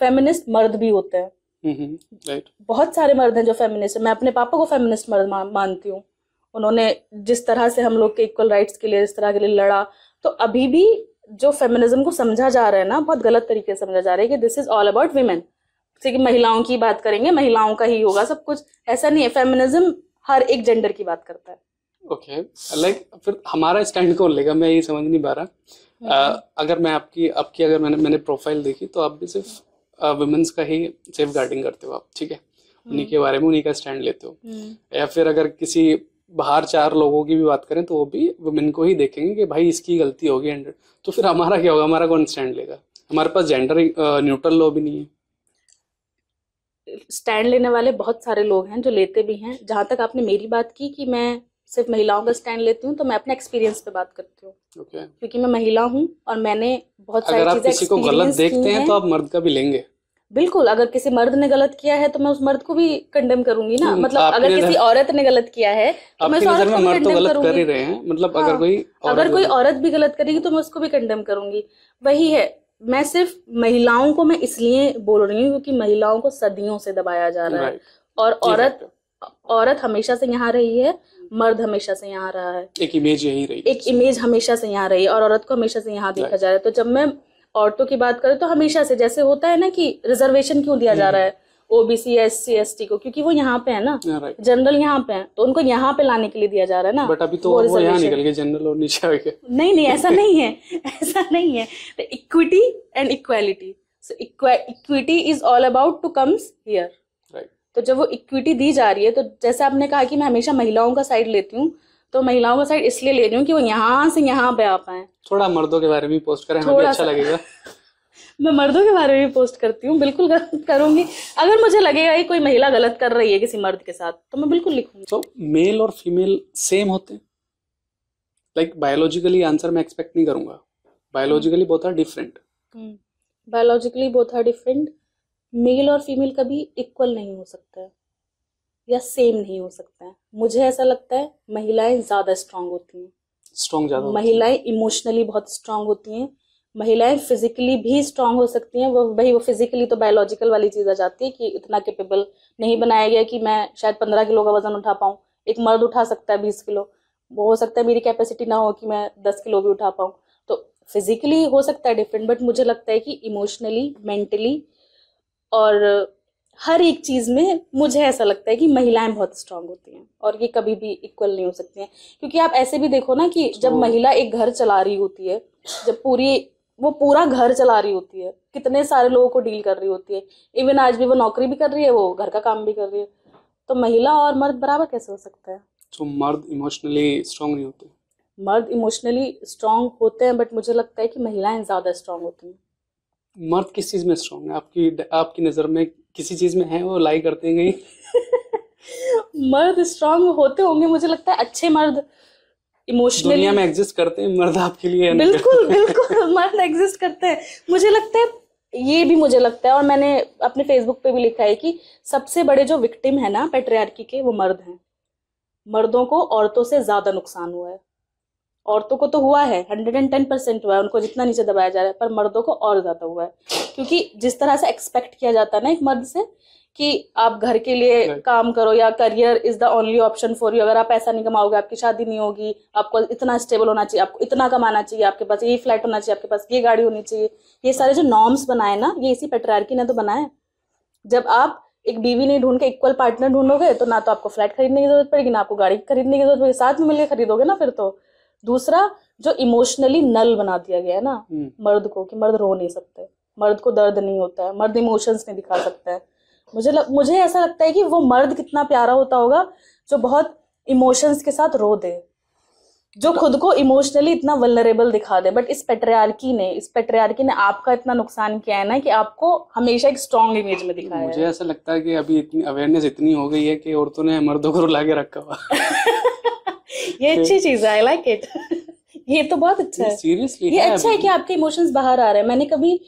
फेमिनिस्ट मर्द भी होते हैं right. बहुत सारे मर्द हैं जो फेमिनिस्ट मैं अपने पापा को फेमिनिस्ट मर्द मानती हूँ उन्होंने जिस तरह से हम लोग के इक्वल राइट्स के लिए इस तरह के लिए लड़ा तो अभी भी जो फेमिनिज्म को समझा जा रहा है ना बहुत गलत तरीके से समझा जा रहा है कि this is all about women जैसे कि महिलाओं की बात करेंगे महिलाओं का ही होगा सब कुछ ऐसा नहीं है फेमिनिज्म हर एक जेंडर की बात करता है ओके okay. लाइक like, फिर हमारा स्टैंड कौन लेगा मैं ये समझ नहीं पा रहा हम्म। uh, अगर मैं आपकी आपकी अगर मैंने मैंने प्रोफाइल देखी तो आप भी सिर्फ वुमेंस uh, का ही सेफ गार्डिंग करते हो आप ठीक है हम्म। उन्हीं के बारे में उन्हीं का स्टैंड लेते हो हम्म। या फिर अगर किसी बाहर चार लोगों की भी बात करें तो वो भी वुमेन को ही देखेंगे कि भाई इसकी गलती होगी एंड तो फिर हमारा क्या होगा हमारा कौन स्टैंड लेगा हमारे पास जेंडर न्यूट्रल लॉ भी नहीं है स्टैंड लेने वाले बहुत सारे लोग हैं जो लेते भी हैं जहाँ तक आपने मेरी बात की कि मैं सिर्फ महिलाओं का स्टैंड लेती हूँ तो मैं अपने एक्सपीरियंस पे बात करती हूँ okay. क्योंकि मैं महिला हूँ और मैंने बहुत सारी चीजें किसी को गलत देखते हैं तो आप मर्द का भी लेंगे बिल्कुल अगर किसी मर्द ने गलत किया है तो मैं उस मर्द को भी कंडेम करूंगी ना हम्म, मतलब अगर किसी औरत ने गलत किया है तो मैं उस औरत को कंडेम करूंगी तो कर मतलब अगर हाँ, कोई अगर कोई औरत भी गलत करेगी तो मैं उसको भी कंडेम करूंगी वही है मैं सिर्फ महिलाओं को मैं इसलिए बोल रही हूँ क्योंकि महिलाओं को सदियों से दबाया जा रहा है और औरत औरत हमेशा से यहाँ रही है मर्द हमेशा से यहाँ रहा है एक इमेज यही रही एक इमेज हमेशा से यहाँ रही है और औरत को हमेशा से यहाँ देखा जा रहा है तो जब मैं औरतों की बात करें तो हमेशा से जैसे होता है ना कि रिजर्वेशन क्यों दिया जा हम्म। रहा है OBC SC ST को क्योंकि वो यहाँ पे है ना जनरल यहाँ पे है तो उनको यहाँ पे लाने के लिए दिया जा रहा है ना बट अभी तो वो, वो यहाँ निकल गए जनरल और नीचे आ गए नहीं नहीं ऐसा नहीं है ऐसा नहीं है तो equity and equality so equity is all about to comes here तो जब वो इक्विटी दी जा रही है तो जैसे आपने कहा कि मैं हमेशा महिलाओं का साइड लेती हूँ तो महिलाओं का साइड इसलिए ले रही हूँ कि वो यहाँ से यहाँ पे आ पाए थोड़ा मर्दों के बारे में पोस्ट करें हमें अच्छा लगेगा मैं मर्दों के बारे में पोस्ट करती हूँ बिल्कुल गलत करूंगी अगर मुझे लगेगा कि कोई महिला गलत कर रही है किसी मर्द के साथ तो मैं बिल्कुल लिखूंगी तो मेल और फीमेल सेम होते हैं लाइक बायोलॉजिकली आंसर मैं एक्सपेक्ट नहीं करूंगा बायोलॉजिकली बहुत डिफरेंट बायोलॉजिकली बहुत डिफरेंट मेल और फीमेल कभी इक्वल नहीं हो सकता है या सेम नहीं हो सकता है मुझे ऐसा लगता है महिलाएं ज़्यादा स्ट्रांग होती हैं स्ट्रांग ज़्यादा महिलाएं इमोशनली बहुत स्ट्रांग होती हैं महिलाएं फिजिकली भी स्ट्रांग हो सकती हैं वो भाई वो फिजिकली तो बायोलॉजिकल वाली चीज़ आ जाती है कि इतना कैपेबल नहीं बनाया गया कि मैं शायद पंद्रह किलो का वजन उठा पाऊँ एक मर्द उठा सकता है बीस किलो वो हो सकता है मेरी कैपेसिटी ना हो कि मैं दस किलो भी उठा पाऊँ तो फिजिकली हो सकता है डिफरेंट बट मुझे लगता है कि इमोशनली मेंटली और हर एक चीज़ में मुझे ऐसा लगता है कि महिलाएं बहुत स्ट्रांग होती हैं और ये कभी भी इक्वल नहीं हो सकती हैं क्योंकि आप ऐसे भी देखो ना कि जब महिला एक घर चला रही होती है जब पूरी वो पूरा घर चला रही होती है कितने सारे लोगों को डील कर रही होती है इवन आज भी वो नौकरी भी कर रही है वो घर का काम भी कर रही है तो महिला और मर्द बराबर कैसे हो सकता है तो मर्द इमोशनली स्ट्रांग नहीं होते मर्द इमोशनली स्ट्रांग होते हैं बट मुझे लगता है कि महिलाएं ज़्यादा स्ट्रांग होती हैं मर्द किस चीज़ में स्ट्रांग है आपकी आपकी नज़र में किसी चीज़ में है वो लाई करते हैं मर्द स्ट्रांग होते होंगे मुझे लगता है अच्छे मर्द इमोशनल दुनिया में एग्जिस्ट करते हैं मर्द आपके लिए बिल्कुल बिल्कुल मर्द एग्जिस्ट करते हैं मुझे लगता है ये भी मुझे लगता है और मैंने अपने फेसबुक पे भी लिखा है कि सबसे बड़े जो विक्टिम है ना पेट्रियार्की के वो मर्द हैं मर्दों को औरतों से ज़्यादा नुकसान हुआ है औरतों को तो हुआ है हंड्रेड एंड टेन परसेंट हुआ है उनको जितना नीचे दबाया जा रहा है पर मर्दों को और ज़्यादा हुआ है क्योंकि जिस तरह से एक्सपेक्ट किया जाता है ना एक मर्द से कि आप घर के लिए काम करो या career is the only option for you अगर आप पैसा नहीं कमाओगे आपकी शादी नहीं होगी आपको इतना स्टेबल होना चाहिए आपको इतना कमाना चाहिए आपके पास ये फ्लैट होना चाहिए आपके पास ये गाड़ी होनी चाहिए ये सारे जो नॉर्म्स बनाए ना ये इसी पेट्रार्की ने तो बनाए जब आप एक बीवी नहीं ढूंढ के इक्वल पार्टनर ढूंढोगे तो ना तो आपको फ्लैट खरीदने की जरूरत पड़ेगी ना आपको गाड़ी खरीदने की जरूरत पड़ेगी साथ में मिलकर खरीदोगे ना फिर तो दूसरा जो इमोशनली नल बना दिया गया है ना हम्म। मर्द को कि मर्द रो नहीं सकते मर्द को दर्द नहीं होता है मर्द इमोशंस नहीं दिखा सकता है मुझे लग, मुझे ऐसा लगता है कि वो मर्द कितना प्यारा होता होगा जो बहुत इमोशंस के साथ रो दे जो खुद को इमोशनली इतना वलरेबल दिखा दे बट इस पेट्रियार्की ने इस पेट्रियार्की ने आपका इतना नुकसान किया है ना कि आपको हमेशा एक स्ट्रॉन्ग इमेज में दिखाया मुझे है। ऐसा लगता है कि अभी इतनी अवेयरनेस इतनी हो गई है कि औरतों ने मर्दों को रुला के रखा हुआ ये अच्छी चीज है आई लाइक इट ये तो बहुत अच्छा है सीरियसली ये अच्छा है कि आपके इमोशंस बाहर आ रहे हैं मैंने कभी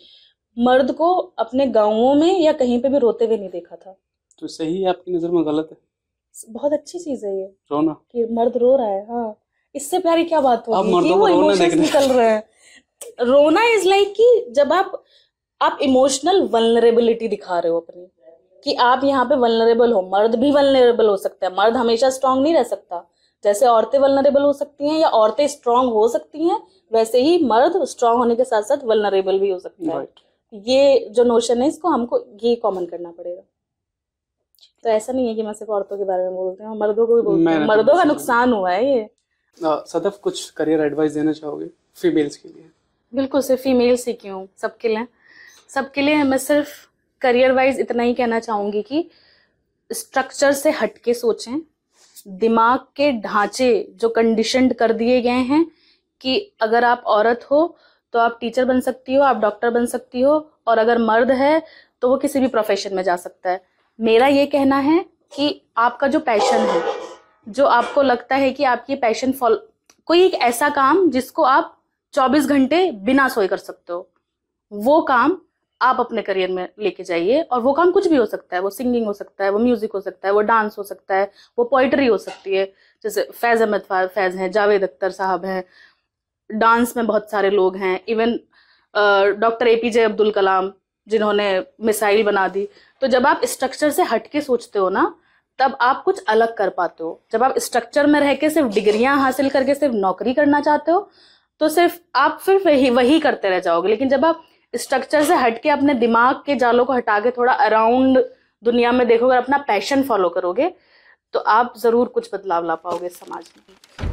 मर्द को अपने गाँवों में या कहीं पे भी रोते हुए नहीं देखा था तो सही है आपकी नज़र में गलत है बहुत अच्छी चीज है ये रोना कि मर्द रो रहा है हाँ इससे प्यारी क्या बात होगी वो निकल रहे हैं रोना इज लाइक कि जब आप आप इमोशनल वनरेबिलिटी दिखा रहे हो अपनी कि आप यहाँ पे वनरेबल हो मर्द भी वनरेबल हो सकता है मर्द हमेशा स्ट्रांग नहीं रह सकता जैसे औरतें वलनरेबल हो सकती हैं या औरतें स्ट्रांग हो सकती हैं वैसे ही मर्द स्ट्रांग होने के साथ साथ वलनरेबल भी हो सकता है ये जो नोशन है इसको हमको ये कॉमन करना पड़ेगा तो ऐसा नहीं है कि मैं सिर्फ औरतों के बारे में बोलते हैं मर्दों को भी बोलते हैं तो मर्दों का नुकसान हुआ है ये सदफ कुछ करियर एडवाइस देना चाहोगे फीमेल्स के लिए बिल्कुल सिर्फ फीमेल्स ही क्यों सबके लिए सबके लिए मैं सिर्फ करियर वाइज इतना ही कहना चाहूंगी कि स्ट्रक्चर से हटके सोचें दिमाग के ढांचे जो कंडीशनड कर दिए गए हैं कि अगर आप औरत हो तो आप टीचर बन सकती हो आप डॉक्टर बन सकती हो और अगर मर्द है तो वो किसी भी प्रोफेशन में जा सकता है मेरा ये कहना है कि आपका जो पैशन है जो आपको लगता है कि आपकी पैशन फॉल कोई एक ऐसा काम जिसको आप 24 घंटे बिना सोए कर सकते हो वो काम आप अपने करियर में लेके जाइए और वो काम कुछ भी हो सकता है वो सिंगिंग हो सकता है वो म्यूजिक हो सकता है वो डांस हो सकता है वो पोइट्री हो सकती है जैसे फैज़ अहमद फैज़ हैं जावेद अख्तर साहब हैं डांस में बहुत सारे लोग हैं even doctor A P J Abdul Kalam जिन्होंने मिसाइल बना दी तो जब आप स्ट्रक्चर से हटके सोचते हो ना तब आप कुछ अलग कर पाते हो जब आप स्ट्रक्चर में रह के सिर्फ डिग्रियां हासिल करके सिर्फ नौकरी करना चाहते हो तो सिर्फ आप फिर वही वही करते रह जाओगे लेकिन जब आप स्ट्रक्चर से हट के अपने दिमाग के जालों को हटा के थोड़ा अराउंड दुनिया में देखोगे अपना पैशन फॉलो करोगे तो आप ज़रूर कुछ बदलाव ला पाओगे समाज में